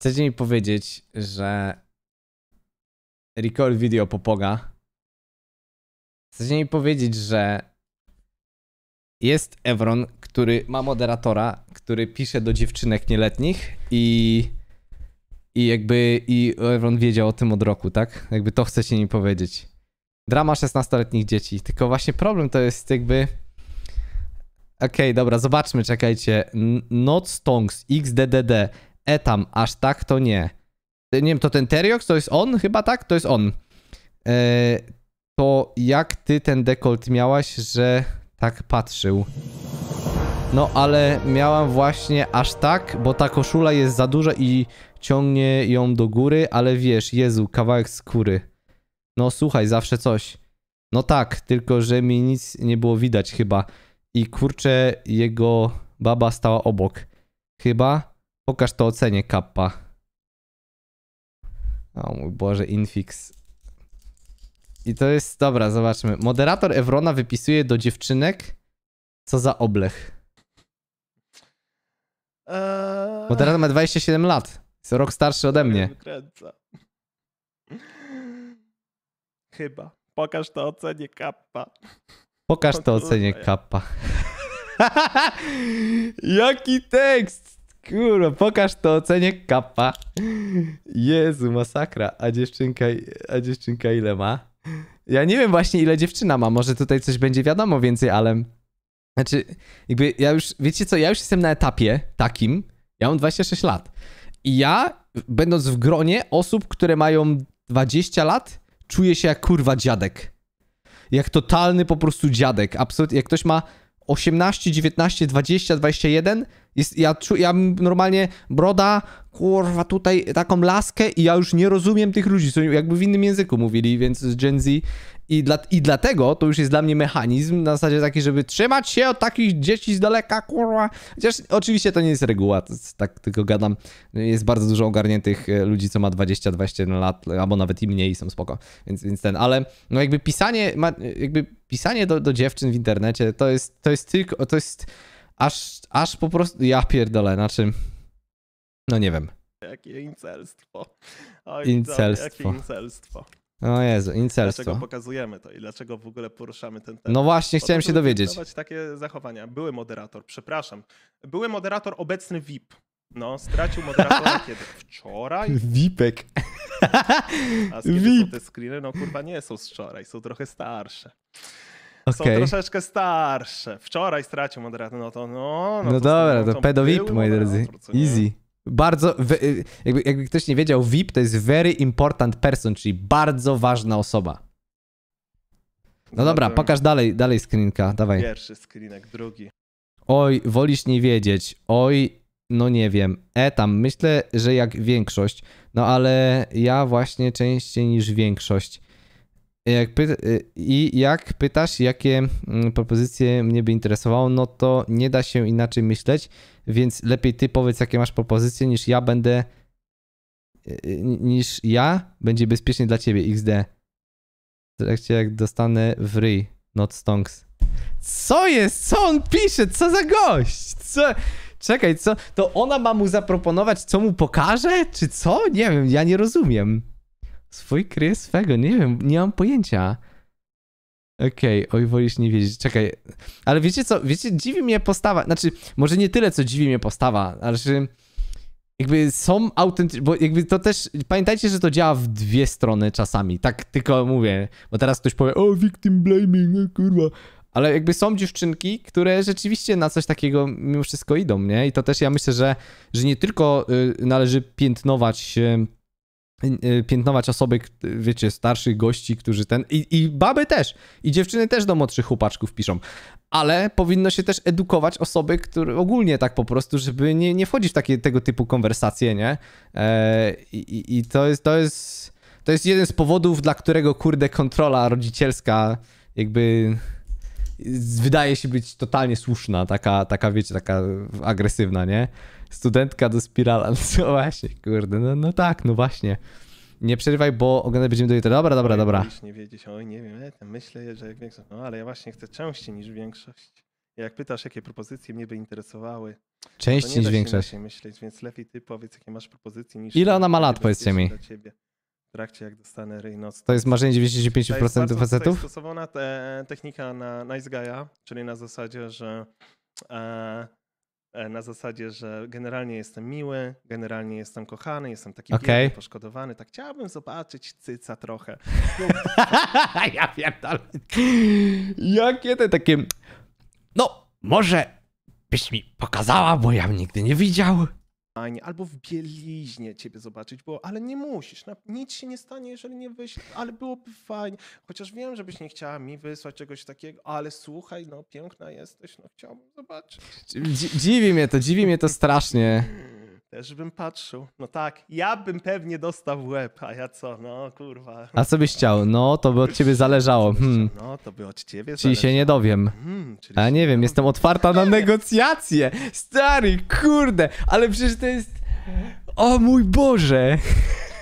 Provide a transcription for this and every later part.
Chcecie mi powiedzieć, że record video popoga? Chcecie mi powiedzieć, że jest Evron, który ma moderatora, który pisze do dziewczynek nieletnich i i jakby i Evron wiedział o tym od roku, tak? Jakby to chcecie mi powiedzieć. Drama 16-letnich dzieci. Tylko właśnie problem to jest jakby... Okej, okay, dobra, zobaczmy, czekajcie. Not Stonks, XDDD. E tam, aż tak to nie. Nie wiem, to ten Teriox to jest on? Chyba tak? To jest on. E, to jak ty ten dekolt miałaś, że tak patrzył? No ale miałam właśnie aż tak, bo ta koszula jest za duża i ciągnie ją do góry, ale wiesz, Jezu, kawałek skóry. No słuchaj, zawsze coś. No tak, tylko że mi nic nie było widać chyba. I kurczę, jego baba stała obok. Chyba? Pokaż to ocenie, kappa. O mój Boże, infix. I to jest, dobra, zobaczmy. Moderator Evrona wypisuje do dziewczynek, co za oblech. Eee... Moderator ma 27 lat. Jest rok starszy ode mnie. Chyba. Pokaż to ocenie kappa. Pokaż to ocenie kappa. Jaki tekst! Kurwa, pokaż to, ocenię kapa. Jezu, masakra. A dziewczynka, a dziewczynka ile ma? Ja nie wiem właśnie ile dziewczyna ma, może tutaj coś będzie wiadomo więcej, ale... Znaczy, jakby ja już, wiecie co, ja już jestem na etapie takim, ja mam 26 lat. I ja, będąc w gronie osób, które mają 20 lat, czuję się jak kurwa dziadek. Jak totalny po prostu dziadek. Absolutnie, jak ktoś ma 18, 19, 20, 21, jest, ja, czu, ja normalnie broda, kurwa, tutaj taką laskę i ja już nie rozumiem tych ludzi, co jakby w innym języku mówili, więc z Gen Z. I, dla, I dlatego to już jest dla mnie mechanizm na zasadzie taki, żeby trzymać się od takich dzieci z daleka, kurwa. Chociaż oczywiście to nie jest reguła, tak tylko gadam. Jest bardzo dużo ogarniętych e, ludzi, co ma 20-21 lat, albo nawet i mniej są spoko, więc, więc ten, ale no jakby pisanie, jakby pisanie do, do dziewczyn w internecie to jest, to jest tylko, to jest Aż, aż po prostu... Ja pierdolę, na czym? No nie wiem. Jakie incelstwo. Oj, incelstwo. Jakie incelstwo. O Jezu, incelstwo. Dlaczego pokazujemy to i dlaczego w ogóle poruszamy ten temat? No właśnie, chciałem się dowiedzieć. takie zachowania. Były moderator, przepraszam. Były moderator, obecny VIP. No, stracił moderatora kiedy? Wczoraj? VIPek. A z VIP. te screeny? No kurwa, nie są z wczoraj, są trochę starsze. Są troszeczkę starsze. Wczoraj stracił moderator, no to no. No, no to dobra, to pedo VIP, moi drodzy. Easy. Bardzo, y, jakby, jakby ktoś nie wiedział, VIP to jest Very Important Person, czyli bardzo ważna osoba. No dobra, pokaż dalej, dalej screenka, dawaj. Pierwszy screenek, drugi. Oj, wolisz nie wiedzieć. Oj, no nie wiem. E tam, myślę, że jak większość. No ale ja właśnie częściej niż większość. Jak py... Y, I jak pytasz, jakie mm, propozycje mnie by interesowało, no to nie da się inaczej myśleć, więc lepiej ty powiedz, jakie masz propozycje, niż ja będę. Y, y, niż ja będzie bezpiecznie dla ciebie XD. W trakcie jak dostanę w ryj, not stonks. Co jest? Co on pisze? Co za gość? Co? Czekaj, co? To ona ma mu zaproponować, co mu pokaże? Czy co? Nie wiem, ja nie rozumiem. Swój kryje swego, nie wiem, nie mam pojęcia. Okej, okay, oj, wolisz nie wiedzieć, czekaj. Ale wiecie co, wiecie, dziwi mnie postawa, znaczy, może nie tyle, co dziwi mnie postawa, ale że jakby są autentyczne, bo jakby to też, pamiętajcie, że to działa w dwie strony czasami, tak tylko mówię, bo teraz ktoś powie, o, victim blaming, no, kurwa, ale jakby są dziewczynki, które rzeczywiście na coś takiego mimo wszystko idą, nie? I to też ja myślę, że, że nie tylko y, należy piętnować Y, piętnować osoby, wiecie, starszych gości, którzy ten... I, I baby też, i dziewczyny też do młodszych chłopaczków piszą. Ale powinno się też edukować osoby, które ogólnie tak po prostu, żeby nie, nie wchodzić w takie, tego typu konwersacje, nie? E, i, I to jest, to jest... To jest jeden z powodów, dla którego, kurde, kontrola rodzicielska jakby wydaje się być totalnie słuszna, taka, taka wiecie, taka agresywna, nie? Studentka do spirala, No właśnie, kurde, no, no tak, no właśnie. Nie przerywaj, bo oglądać będziemy do jutra. Dobra, dobra, dobra. nie wiedzieć, oj, nie wiem, ja myślę, że jak większość. No ale ja właśnie chcę częściej niż większość. Jak pytasz, jakie propozycje mnie by interesowały. Częściej no niż większość. Nie myśleć, więc lepiej ty powiedz, jakie masz propozycje niż. Ile ona ma lat, powiedzcie mi? W trakcie jak dostanę ryjnoc. To jest marzenie 95% jest facetów? To jest stosowana te, technika na Nice Guy'a, czyli na zasadzie, że e, E, na zasadzie, że generalnie jestem miły, generalnie jestem kochany, jestem taki okay. biedny, poszkodowany, tak chciałbym zobaczyć cyca trochę. No. ja pierdolę. Jakie te takie... No, może byś mi pokazała, bo ja nigdy nie widział albo w bieliźnie ciebie zobaczyć było, ale nie musisz, nic się nie stanie, jeżeli nie wyślesz, ale byłoby fajnie, chociaż wiem, żebyś nie chciała mi wysłać czegoś takiego, ale słuchaj, no piękna jesteś, no chciałbym zobaczyć. dziwi mnie to, dziwi mnie to strasznie. Hmm. Też bym patrzył. No tak, ja bym pewnie dostał łeb, a ja co, no kurwa. A co byś chciał? No, to by od ciebie zależało. Hmm. No, to by od ciebie Czyli się nie dowiem. Hmm, a nie wiem, jestem otwarta na negocjacje. Stary, kurde, ale przecież to jest... O mój Boże!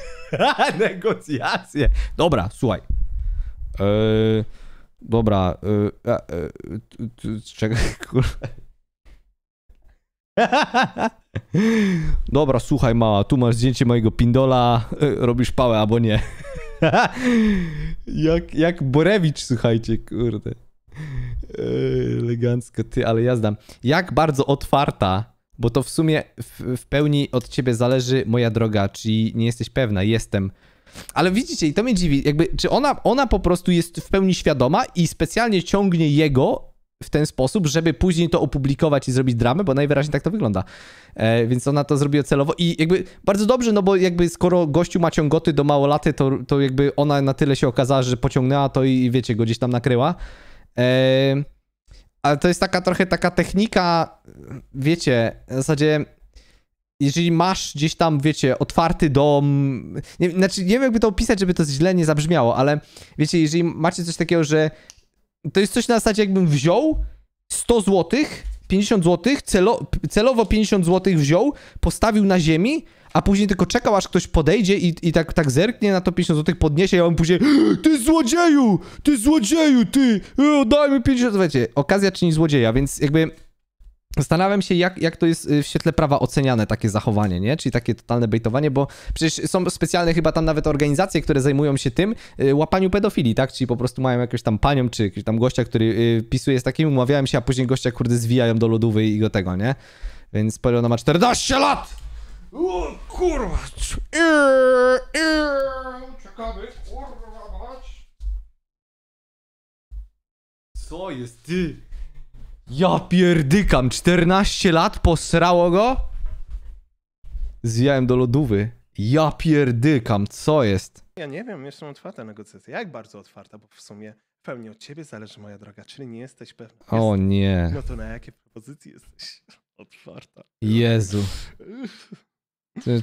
negocjacje. Dobra, słuchaj. Eee, dobra, e, e, e czekaj, kurwa. Dobra, słuchaj mała, tu masz zdjęcie mojego pindola, e, robisz pałę albo nie. jak, jak Borewicz, słuchajcie, kurde. E, elegancko, ty, ale ja znam. Jak bardzo otwarta, bo to w sumie w, w pełni od ciebie zależy, moja droga, czy nie jesteś pewna, jestem. Ale widzicie, i to mnie dziwi, jakby, czy ona, ona po prostu jest w pełni świadoma i specjalnie ciągnie jego w ten sposób, żeby później to opublikować i zrobić dramę, bo najwyraźniej tak to wygląda. E, więc ona to zrobiła celowo i jakby bardzo dobrze, no bo jakby skoro gościu ma ciągoty do małolaty, to, to jakby ona na tyle się okazała, że pociągnęła to i, wiecie, go gdzieś tam nakryła. E, ale to jest taka trochę taka technika, wiecie, w zasadzie jeżeli masz gdzieś tam, wiecie, otwarty dom, nie, znaczy nie wiem jakby to opisać, żeby to źle nie zabrzmiało, ale wiecie, jeżeli macie coś takiego, że to jest coś na zasadzie, jakbym wziął 100 zł, 50 zł, celo, celowo 50 zł wziął, postawił na ziemi, a później tylko czekał, aż ktoś podejdzie i, i tak, tak zerknie na to 50 zł, podniesie, i on później Ty złodzieju! Ty złodzieju, ty! Dajmy 50 zł. Wiecie, okazja czyni złodzieja, więc jakby Zastanawiam się, jak, jak to jest y, w świetle prawa oceniane takie zachowanie, nie? Czyli takie totalne bejtowanie, bo przecież są specjalne chyba tam nawet organizacje, które zajmują się tym y, łapaniu pedofili, tak? Czyli po prostu mają jakąś tam panią, czy tam gościa, który y, pisuje z takim, umawiałem się, a później gościa, kurde, zwijają do lodówy i go tego, nie? Więc Poliona ma 14 lat! O, kurwa! Yy, yy. Czekamy, kurwa mać! Co jest ty? Ja pierdykam, 14 lat, posrało go? Zwijałem do lodówy. Ja pierdykam, co jest? Ja nie wiem, jestem otwarta negocjacja. Jak bardzo otwarta, bo w sumie pełni od ciebie zależy, moja droga, czyli nie jesteś pewna. Jest... O nie. No to na jakie propozycje jesteś otwarta? Jezu.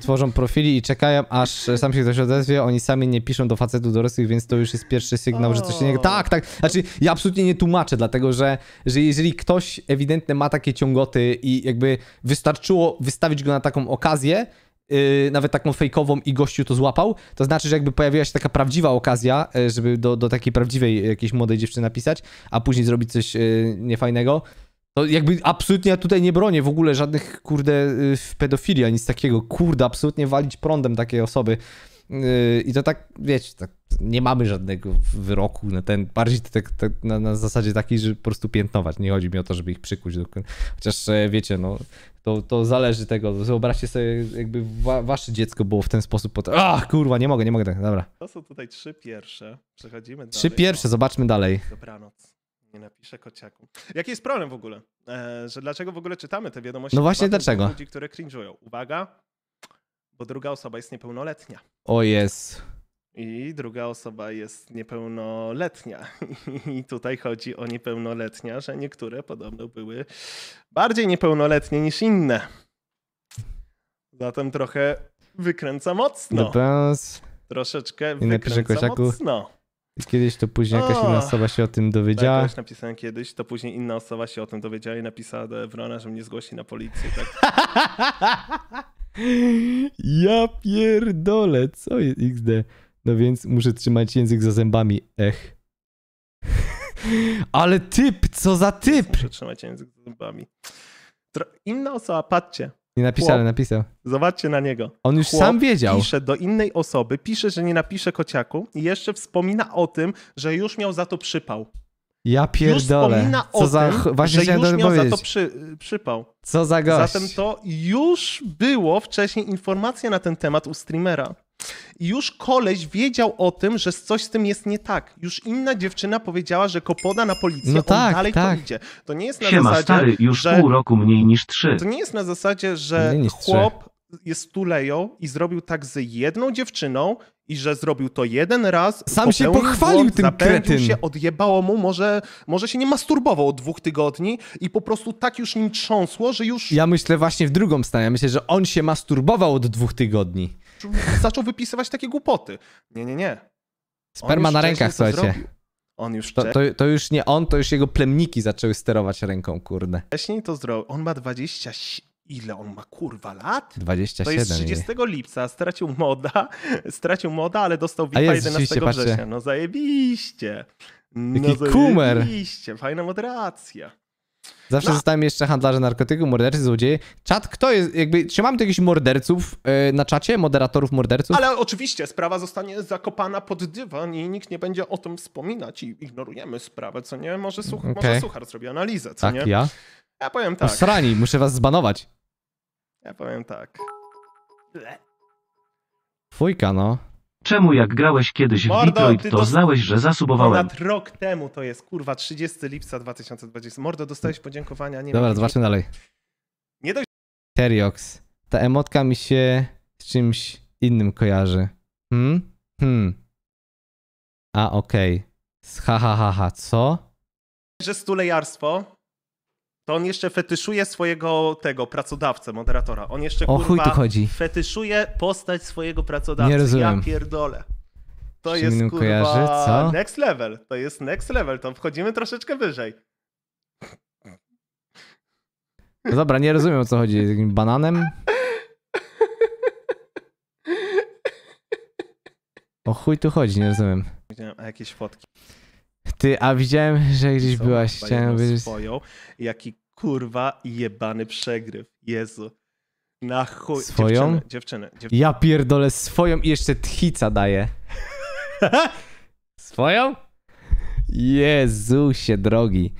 Tworzą profili i czekają, aż sam się ktoś odezwie. Oni sami nie piszą do facetów dorosłych, więc to już jest pierwszy sygnał, oh. że coś się nie... Tak, tak. Znaczy, ja absolutnie nie tłumaczę, dlatego że, że jeżeli ktoś ewidentnie ma takie ciągoty i jakby wystarczyło wystawić go na taką okazję, Yy, nawet taką fejkową i gościu to złapał, to znaczy, że jakby pojawiła się taka prawdziwa okazja, y, żeby do, do takiej prawdziwej jakiejś młodej dziewczyny napisać, a później zrobić coś yy, niefajnego, to jakby absolutnie ja tutaj nie bronię w ogóle żadnych, kurde, y, pedofilia, nic takiego. Kurde, absolutnie walić prądem takiej osoby. Y, I to tak, wiecie, tak, nie mamy żadnego wyroku na ten, bardziej tak, tak na, na, zasadzie takiej, że po prostu piętnować. Nie chodzi mi o to, żeby ich przykuć. Do, chociaż e, wiecie, no, to, to zależy tego. Wyobraźcie sobie, jakby wa, wasze dziecko było w ten sposób potem. Ach, kurwa, nie mogę, nie mogę tak, dobra. To są tutaj trzy pierwsze. Przechodzimy dalej. Trzy pierwsze, zobaczmy dalej. Dobranoc nie napiszę kociaku. Jaki jest problem w ogóle? E, że dlaczego w ogóle czytamy te wiadomości? No właśnie dlaczego? Ludzi, które cringe'ują. Uwaga, bo druga osoba jest niepełnoletnia. O jest. I druga osoba jest niepełnoletnia. I tutaj chodzi o niepełnoletnia, że niektóre podobno były bardziej niepełnoletnie niż inne. Zatem trochę wykręca mocno. Troszeczkę wykręca mocno. Kiedyś to później jakaś o, inna osoba się o tym dowiedziała. Tak, napisałem kiedyś, to później inna osoba się o tym dowiedziała i napisała do Ewrona, że mnie zgłosi na policję. Tak? ja pierdolę, co jest XD? No więc muszę trzymać język za zębami, ech. Ale typ, co za typ! Muszę trzymać język za zębami. Inna osoba, patrzcie, nie napisał, ale napisał. Zobaczcie na niego. On już Chłop sam wiedział. Pisze do innej osoby, pisze, że nie napisze kociaku i jeszcze wspomina o tym, że już miał za to przypał. Ja pierdolę. Już wspomina Co o za... tym, Właśnie że już miał powiedzieć. za to przy, y, przypał. Co za gość. Zatem to już było wcześniej informacja na ten temat u streamera. I już koleś wiedział o tym, że coś z tym jest nie tak. Już inna dziewczyna powiedziała, że kopoda na policję, no on tak, dalej tak. to idzie. To nie jest na Siema, zasadzie, stary, już że... pół roku mniej niż trzy. To nie jest na zasadzie, że chłop jest tuleją i zrobił tak z jedną dziewczyną i że zrobił to jeden raz. Sam się pochwalił błąd, tym kretyn. się, odjebało mu, może, może się nie masturbował od dwóch tygodni i po prostu tak już nim trząsło, że już... Ja myślę właśnie w drugą stronę. Ja myślę, że on się masturbował od dwóch tygodni zaczął wypisywać takie głupoty. Nie, nie, nie. Sperma na rękach, słuchajcie. On już to, to, to, już nie on, to już jego plemniki zaczęły sterować ręką, kurde. Wcześniej to zrobił. On ma 20. Ile on ma kurwa lat? 27. To jest 30 nie. lipca, stracił moda, stracił moda, ale dostał VIP 11 patrzę. września. No zajebiście. No zajebiście. kumer. Fajna moderacja. Zawsze no. zostałem jeszcze handlarze narkotyków, mordercy, złodzieje. Czat, kto jest, jakby, czy mamy tu jakichś morderców yy, na czacie, moderatorów morderców? Ale oczywiście, sprawa zostanie zakopana pod dywan i nikt nie będzie o tym wspominać i ignorujemy sprawę, co nie? Może, such okay. może Suchar zrobi analizę, co tak, nie? ja? Ja powiem tak. Srani, muszę was zbanować. Ja powiem tak. Fujka, no. Czemu jak grałeś kiedyś w Mordo, Detroit, to dost- znałeś, że zasubowałem? Ponad rok temu to jest, kurwa, 30 lipca 2020. Mordo, dostałeś podziękowania. Nie Dobra, wiem, zobaczmy dalej. Nie dość, Teriox. Ta emotka mi się z czymś innym kojarzy. Hmm? Hmm. A, okej. Z Ha, ha, ha, ha. Co? że stulejarstwo to on jeszcze fetyszuje swojego tego pracodawcę, moderatora. On jeszcze o, kurwa, tu chodzi. fetyszuje postać swojego pracodawcy. Nie rozumiem. Ja pierdolę. To Czy jest kurwa kojarzy? Co? next level. To jest next level. To wchodzimy troszeczkę wyżej. No dobra, nie rozumiem o co chodzi. Z bananem? O chuj tu chodzi, nie rozumiem. Widziałem jakieś fotki. Ty, a widziałem, że gdzieś byłaś, chciałem być... Swoją, jaki kurwa jebany przegryw, Jezu. Na chuj. Swoją? Dziewczyny, dziewczyny, Ja pierdolę swoją i jeszcze tchica daję. swoją? Jezusie drogi.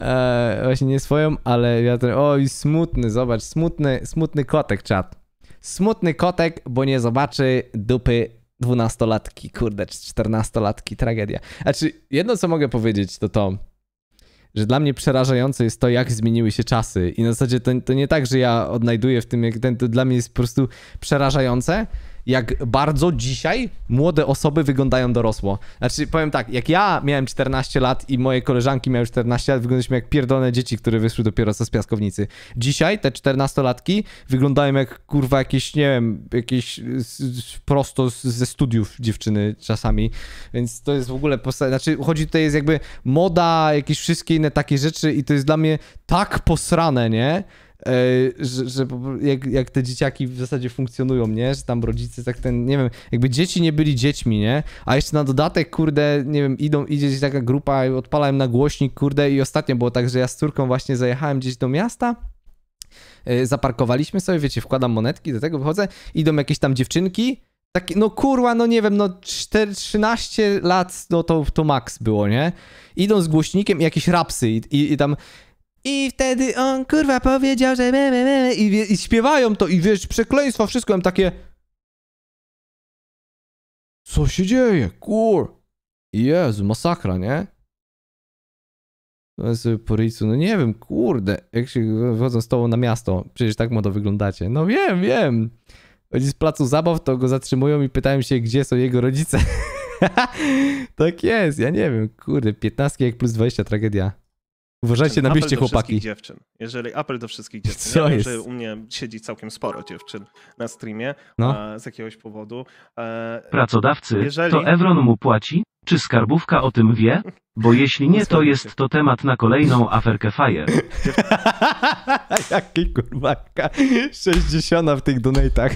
Eee, właśnie nie swoją, ale wiatr. Oj, smutny, zobacz, smutny, smutny kotek czat. Smutny kotek, bo nie zobaczy dupy dwunastolatki, kurde, czternastolatki, tragedia. Znaczy, jedno co mogę powiedzieć to to, że dla mnie przerażające jest to, jak zmieniły się czasy. I na zasadzie to, to nie tak, że ja odnajduję w tym, jak ten, to dla mnie jest po prostu przerażające, jak bardzo dzisiaj młode osoby wyglądają dorosło. Znaczy, powiem tak, jak ja miałem 14 lat i moje koleżanki miały 14 lat, wyglądaliśmy jak pierdolone dzieci, które wyszły dopiero co z piaskownicy. Dzisiaj te 14-latki wyglądają jak kurwa jakieś, nie wiem, jakieś prosto ze studiów dziewczyny czasami, więc to jest w ogóle, znaczy chodzi tutaj jest jakby moda, jakieś wszystkie inne takie rzeczy i to jest dla mnie tak posrane, nie? E, że, że jak, jak, te dzieciaki w zasadzie funkcjonują, nie? Że tam rodzice tak ten, nie wiem, jakby dzieci nie byli dziećmi, nie? A jeszcze na dodatek, kurde, nie wiem, idą, idzie gdzieś taka grupa odpalałem na głośnik, kurde, i ostatnio było tak, że ja z córką właśnie zajechałem gdzieś do miasta e, zaparkowaliśmy sobie, wiecie, wkładam monetki, do tego wychodzę, idą jakieś tam dziewczynki, takie, no kurwa, no nie wiem, no 4, 13 lat, no to, to maks było, nie? Idą z głośnikiem i jakieś rapsy i, i, i tam i wtedy on kurwa powiedział, że me, me, me, i, i śpiewają to i wiesz, przekleństwa, wszystko, mam takie co się dzieje, kur... Jezu, masakra, nie? No sobie po ryjcu, no nie wiem, kurde, jak się wchodzą z tobą na miasto, przecież tak młodo wyglądacie. No wiem, wiem. Chodzi z placu zabaw to go zatrzymują i pytają się, gdzie są jego rodzice. tak jest, ja nie wiem, kurde, 15 jak plus 20, tragedia. Uważajcie na mieście chłopaki. Dziewczyn. Jeżeli apel do wszystkich dziewczyn. Co ja jest? Wiem, że u mnie siedzi całkiem sporo dziewczyn na streamie no. z jakiegoś powodu. E, Pracodawcy, jeżeli... to Evron mu płaci? Czy skarbówka o tym wie? Bo jeśli nie, to jest to temat na kolejną aferkę Fire. Jaki kurwa 60 w tych donatach.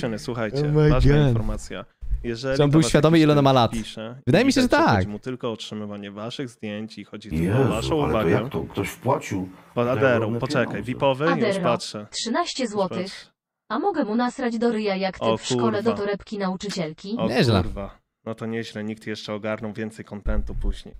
Czyny, słuchajcie, oh ważna God. informacja. Jeżeli on był świadomy, ile ona ma lat? Pisze, Wydaje mi się, że tak. Chodzi mu tylko o otrzymywanie waszych zdjęć i chodzi tylko Jezu, o waszą ale uwagę. To jak to? Ktoś wpłacił. Pan Adero, poczekaj, VIPowy? Już Adero, patrzę. 13 zł. A mogę mu nasrać do ryja jak ty O w szkole do torebki nauczycielki? O Nieźle. kurwa no to nieźle, nikt jeszcze ogarnął więcej kontentu później.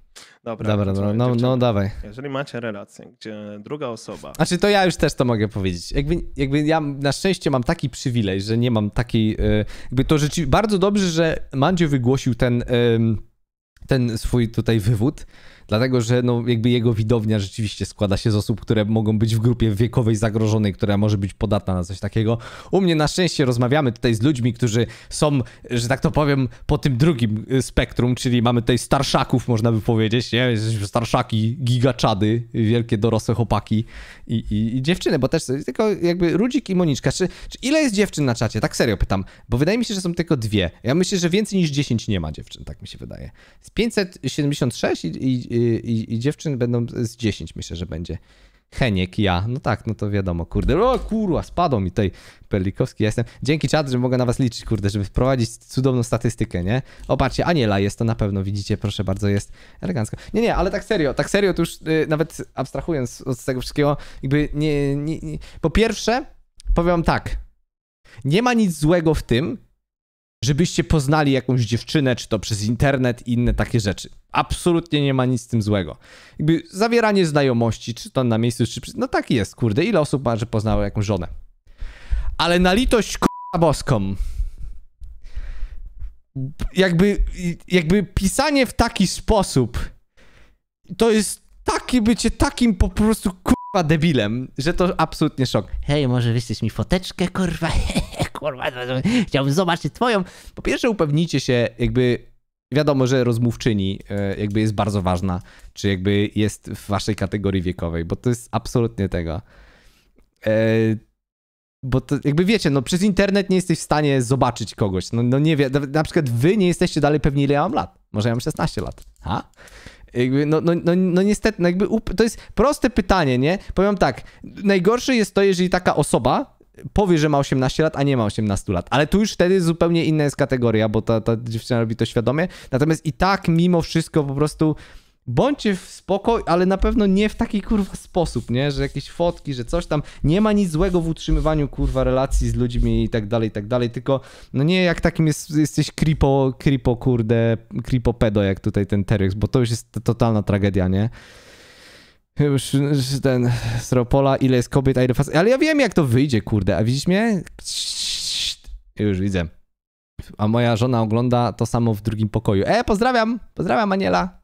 Dobra, Dobra no, no, no, no, dawaj. Jeżeli macie relację, gdzie druga osoba... Znaczy to ja już też to mogę powiedzieć. Jakby, jakby ja na szczęście mam taki przywilej, że nie mam takiej... E, jakby to rzeczywiście... Bardzo dobrze, że Mandzio wygłosił ten, ten swój tutaj wywód, Dlatego, że no, jakby jego widownia rzeczywiście składa się z osób, które mogą być w grupie wiekowej zagrożonej, która może być podatna na coś takiego. U mnie na szczęście rozmawiamy tutaj z ludźmi, którzy są, że tak to powiem, po tym drugim y, spektrum, czyli mamy tutaj starszaków, można by powiedzieć, nie? Starszaki, gigaczady, wielkie dorosłe chłopaki i, i, i dziewczyny, bo też, tylko jakby Rudzik i Moniczka. Czy, czy ile jest dziewczyn na czacie? Tak serio pytam, bo wydaje mi się, że są tylko dwie. Ja myślę, że więcej niż 10 nie ma dziewczyn, tak mi się wydaje. Z 576 i, i i, i dziewczyn będą z 10 myślę, że będzie. Heniek, ja. No tak, no to wiadomo, kurde. O kurwa, spadł mi tej Perlikowski. Ja jestem. Dzięki czat, że mogę na was liczyć, kurde, żeby wprowadzić cudowną statystykę, nie? Opatrzcie, Aniela jest, to na pewno widzicie, proszę bardzo, jest elegancko. Nie, nie, ale tak serio, tak serio, to już y, nawet abstrahując od tego wszystkiego, jakby nie, nie, nie. Po pierwsze, powiem tak. Nie ma nic złego w tym, żebyście poznali jakąś dziewczynę, czy to przez internet i inne takie rzeczy. Absolutnie nie ma nic z tym złego. Jakby zawieranie znajomości, czy to na miejscu, czy... No tak jest, kurde, ile osób ma, że poznało jakąś żonę. Ale na litość k***a boską. Jakby, jakby pisanie w taki sposób, to jest takie bycie takim po prostu k***a debilem, że to absolutnie szok. Hej, może wyślesz mi foteczkę, kurwa, kurwa, chciałbym zobaczyć twoją. Po pierwsze upewnijcie się, jakby wiadomo, że rozmówczyni e, jakby jest bardzo ważna, czy jakby jest w waszej kategorii wiekowej, bo to jest absolutnie tego. E, bo to jakby wiecie, no przez internet nie jesteś w stanie zobaczyć kogoś. No, no nie wiem, na przykład wy nie jesteście dalej pewni, ile ja mam lat. Może ja mam 16 lat. Ha? Jakby, no, no, no, no niestety, no jakby to jest proste pytanie, nie? Powiem tak, najgorsze jest to, jeżeli taka osoba powie, że ma 18 lat, a nie ma 18 lat. Ale tu już wtedy zupełnie inna jest kategoria, bo ta, ta dziewczyna robi to świadomie. Natomiast i tak mimo wszystko po prostu bądźcie w spokoju, ale na pewno nie w taki kurwa sposób, nie? Że jakieś fotki, że coś tam. Nie ma nic złego w utrzymywaniu kurwa relacji z ludźmi i tak dalej, i tak dalej. Tylko, no nie jak takim jest, jesteś kripo, kripo kurde, kripo pedo, jak tutaj ten Terex, bo to już jest totalna tragedia, nie? Już, już ten Stropola, ile jest kobiet, a ile Ale ja wiem, jak to wyjdzie, kurde. A widzisz mnie? Już widzę. A moja żona ogląda to samo w drugim pokoju. E, pozdrawiam! Pozdrawiam, Aniela!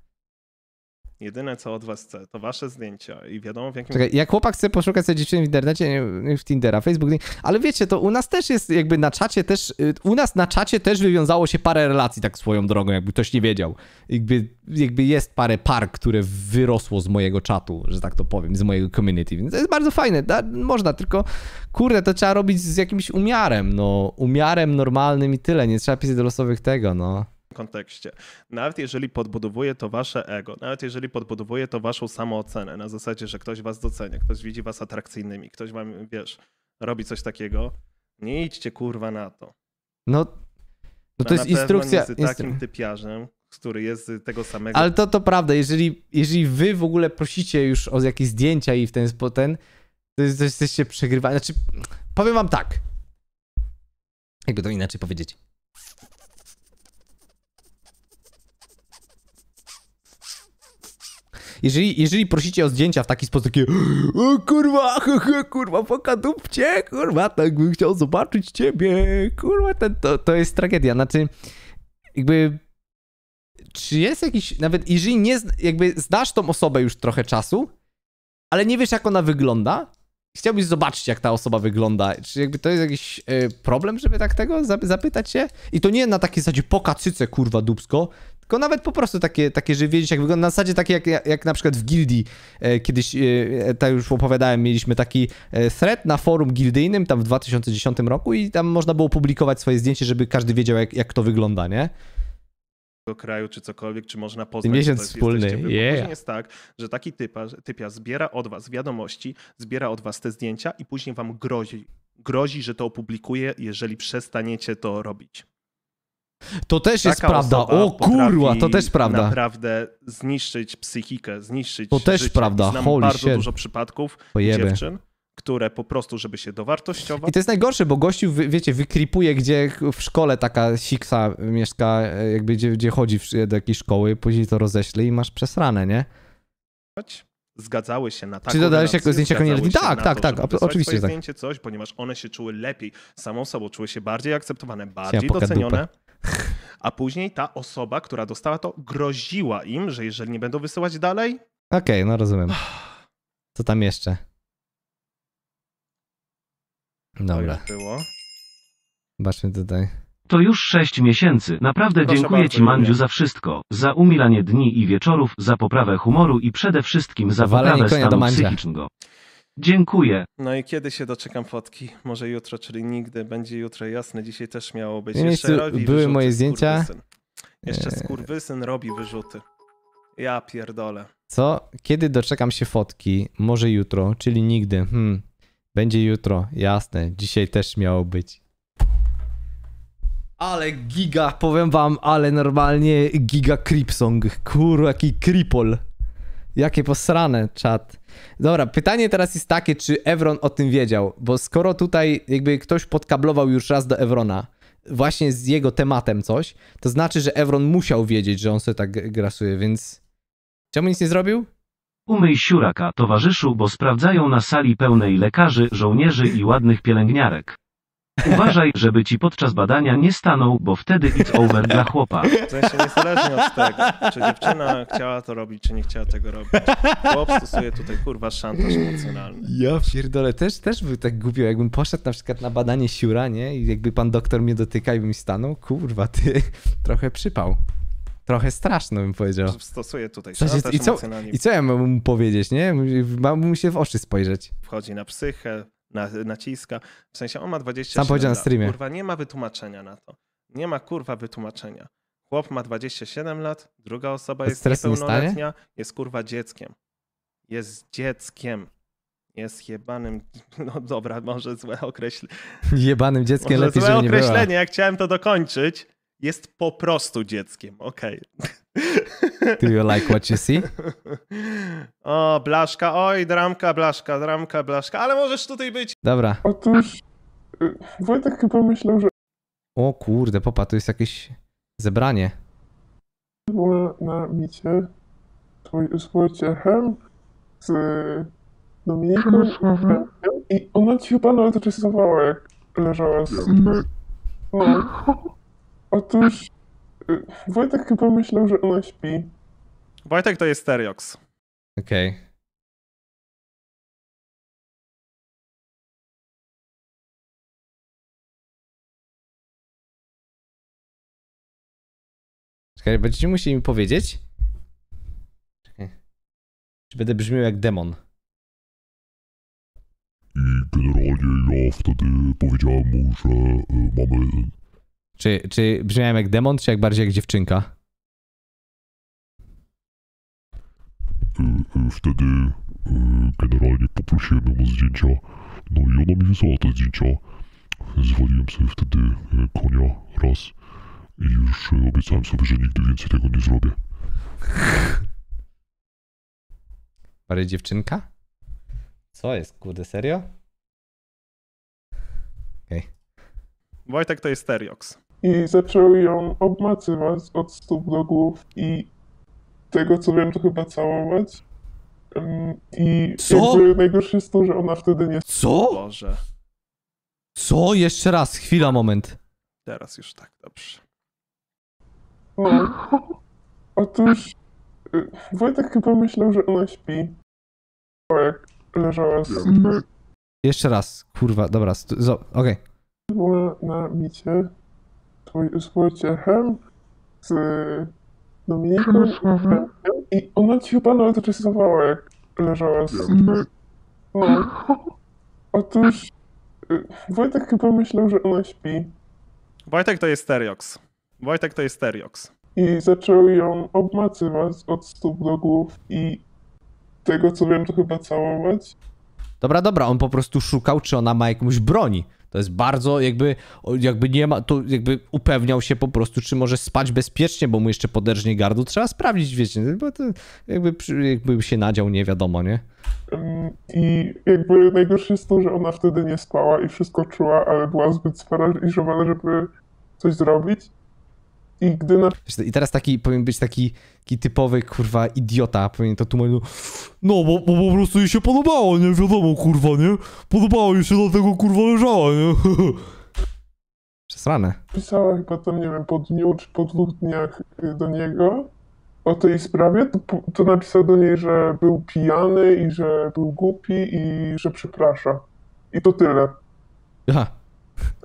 Jedyne co od was chcę, to wasze zdjęcia i wiadomo w jakim... Czekaj, jak chłopak chce poszukać sobie dziewczyny w internecie, w Tindera, Facebook, ale wiecie, to u nas też jest jakby na czacie też, y, u nas na czacie też wywiązało się parę relacji tak swoją drogą, jakby ktoś nie wiedział. Jakby, jakby jest parę par, które wyrosło z mojego czatu, że tak to powiem, z mojego community, więc to jest bardzo fajne, da, można, tylko kurde, to trzeba robić z jakimś umiarem, no, umiarem normalnym i tyle, nie trzeba pisać do losowych tego, no kontekście. Nawet jeżeli podbudowuje to wasze ego, nawet jeżeli podbudowuje to waszą samoocenę, na zasadzie, że ktoś was docenia, ktoś widzi was atrakcyjnymi, ktoś wam, wiesz, robi coś takiego, nie idźcie kurwa na to. No, no to jest instrukcja. Jest takim typiarzem, który jest tego samego. Ale to, to prawda, jeżeli, jeżeli wy w ogóle prosicie już o jakieś zdjęcia i w ten sposób, ten, to, jest, to jesteście przegrywani. Znaczy, powiem wam tak. Jakby to inaczej powiedzieć. jeżeli, jeżeli prosicie o zdjęcia w taki sposób, takie o, kurwa, kurwa, pokadupcie, kurwa, tak bym chciał zobaczyć ciebie, kurwa, ten, to, to jest tragedia, znaczy jakby czy jest jakiś, nawet jeżeli nie, jakby znasz tą osobę już trochę czasu, ale nie wiesz jak ona wygląda, chciałbyś zobaczyć, jak ta osoba wygląda. Czy jakby to jest jakiś y, problem, żeby tak tego zapytać się? I to nie na takiej zasadzie pokacyce, kurwa, dubsko, tylko nawet po prostu takie, takie żeby wiedzieć jak wygląda. Na zasadzie takie jak, jak, na przykład w gildii e, kiedyś, e, tak już opowiadałem, mieliśmy taki e, thread na forum gildyjnym tam w 2010 roku i tam można było publikować swoje zdjęcie, żeby każdy wiedział jak, jak to wygląda, nie? kraju czy cokolwiek, czy można poznać. Miesiąc wspólny. Yeah. jest tak, że taki typa, typia zbiera od was wiadomości, zbiera od was te zdjęcia i później wam grozi, grozi, że to opublikuje, jeżeli przestaniecie to robić. To też Taka jest prawda. O kurwa, to też prawda. Naprawdę zniszczyć psychikę, zniszczyć. To też życie. prawda. Znam Holy bardzo shit. dużo przypadków Pojeby. dziewczyn, które po prostu, żeby się dowartościować. I to jest najgorsze, bo gościu, wiecie, wykripuje, gdzie w szkole taka siksa mieszka, jakby gdzie, gdzie chodzi do jakiejś szkoły, później to roześle i masz przesrane, nie? zgadzały się na taką Czy dodałeś jako zdjęcia nieletni? Tak, tak, tak, oczywiście tak. zdjęcie coś, ponieważ one się czuły lepiej, samą sobą czuły się bardziej akceptowane, bardziej ja docenione. Dupę. A później ta osoba, która dostała to, groziła im, że jeżeli nie będą wysyłać dalej. Okej, okay, no rozumiem. Co tam jeszcze? Dobra. Zobaczmy tutaj. To już sześć miesięcy. Naprawdę Proszę dziękuję bardzo, Ci, Mandziu, za wszystko. Za umilanie dni i wieczorów, za poprawę humoru i przede wszystkim za Walenie poprawę stanu psychicznego. Dziękuję. No i kiedy się doczekam fotki? Może jutro, czyli nigdy. Będzie jutro jasne. Dzisiaj też miało być. Jeszcze robi były moje zdjęcia. Skurwysyn. Jeszcze eee. skurwysyn robi wyrzuty. Ja pierdolę. Co? Kiedy doczekam się fotki? Może jutro, czyli nigdy. Hmm. Będzie jutro, jasne. Dzisiaj też miało być. Ale giga, powiem wam, ale normalnie giga creepsong. Kur, jaki kripol. Jakie posrane, czat. Dobra, pytanie teraz jest takie, czy Evron o tym wiedział? Bo skoro tutaj jakby ktoś podkablował już raz do Evrona, właśnie z jego tematem coś, to znaczy, że Evron musiał wiedzieć, że on sobie tak grasuje, więc czemu nic nie zrobił? Umyj siuraka, towarzyszu, bo sprawdzają na sali pełnej lekarzy, żołnierzy i ładnych pielęgniarek. Uważaj, żeby ci podczas badania nie stanął, bo wtedy it's over dla chłopa. W sensie niezależnie od tego, czy dziewczyna chciała to robić, czy nie chciała tego robić. Chłop stosuje tutaj kurwa szantaż emocjonalny. Ja pierdolę, też, też by tak głupio, jakbym poszedł na przykład na badanie siura, nie? I jakby pan doktor mnie dotykał i bym stanął, kurwa ty, trochę przypał. Trochę straszno bym powiedział. Stosuję tutaj szantaż sensie, i co, I co ja mam mu powiedzieć, nie? Mam mu się w oczy spojrzeć. Wchodzi na psychę, na, naciska. W sensie on ma 27 Sam powiedział na streamie. Kurwa, nie ma wytłumaczenia na to. Nie ma kurwa wytłumaczenia. Chłop ma 27 lat, druga osoba to jest niepełnoletnia, jest kurwa dzieckiem. Jest dzieckiem. Jest jebanym, no dobra, może złe określenie. Jebanym dzieckiem może lepiej, złe określenie, nie jak chciałem to dokończyć. Jest po prostu dzieckiem, okej. Okay. Do you like what you see? O, blaszka, oj, dramka, blaszka, dramka, blaszka, ale możesz tutaj być. Dobra. Otóż y, Wojtek chyba myślał, że... O kurde, popa, to jest jakieś zebranie. Była na micie z Wojciechem, z y, Dominiką mhm, mhm. i ona ci chyba nawet jak leżała z... No. Otóż Wojtek chyba myślał, że ona śpi. Wojtek to jest Stereox. Okej. Okay. Czekaj, będziecie musieli mi powiedzieć? Czekaj. Czy będę brzmiał jak demon? I generalnie ja wtedy powiedziałem mu, że y, mamy czy, czy brzmiałem jak demon, czy jak bardziej jak dziewczynka? Y, y, wtedy y, generalnie poprosiłem ją o zdjęcia, no i ona mi wysłała te zdjęcia. Zwaliłem sobie wtedy konia raz i już obiecałem sobie, że nigdy więcej tego nie zrobię. Parę dziewczynka? Co jest, kurde, serio? Okej. Okay. Wojtek to jest Stereox i zaczęły ją obmacywać od stóp do głów i tego co wiem to chyba całować. I co? jakby najgorsze jest to, że ona wtedy nie... Co? Boże. Co? Jeszcze raz, chwila, moment. Teraz już tak, dobrze. No. Otóż y, Wojtek chyba myślał, że ona śpi. O, jak leżała z... Mhm. Jeszcze raz, kurwa, dobra, okej. Okay. Była na micie z Wojciechem, z Dominiką i ona ci chyba nawet rysowała, jak leżała z... No. Mm. Otóż y, Wojtek chyba myślał, że ona śpi. Wojtek to jest Stereox. Wojtek to jest Stereox. I zaczął ją obmacywać od stóp do głów i tego co wiem, to chyba całować. Dobra, dobra, on po prostu szukał, czy ona ma jakąś broń. To jest bardzo jakby, jakby nie ma, to jakby upewniał się po prostu, czy może spać bezpiecznie, bo mu jeszcze poderżnie gardło. Trzeba sprawdzić, wiecie, no, bo to jakby, jakby się nadział, nie wiadomo, nie? I jakby najgorsze jest to, że ona wtedy nie spała i wszystko czuła, ale była zbyt sparaliżowana, żeby coś zrobić. I gdy na... I teraz taki, powinien być taki, taki typowy, kurwa, idiota, powinien to tłumaczyć, no, no, bo, bo po prostu jej się podobało, nie, wiadomo, kurwa, nie, podobało jej się, dlatego, kurwa, leżała, nie, Przesrane. Pisała chyba tam, nie wiem, po dniu czy po dwóch dniach do niego o tej sprawie, to, to napisał do niej, że był pijany i że był głupi i że przeprasza. I to tyle. Aha.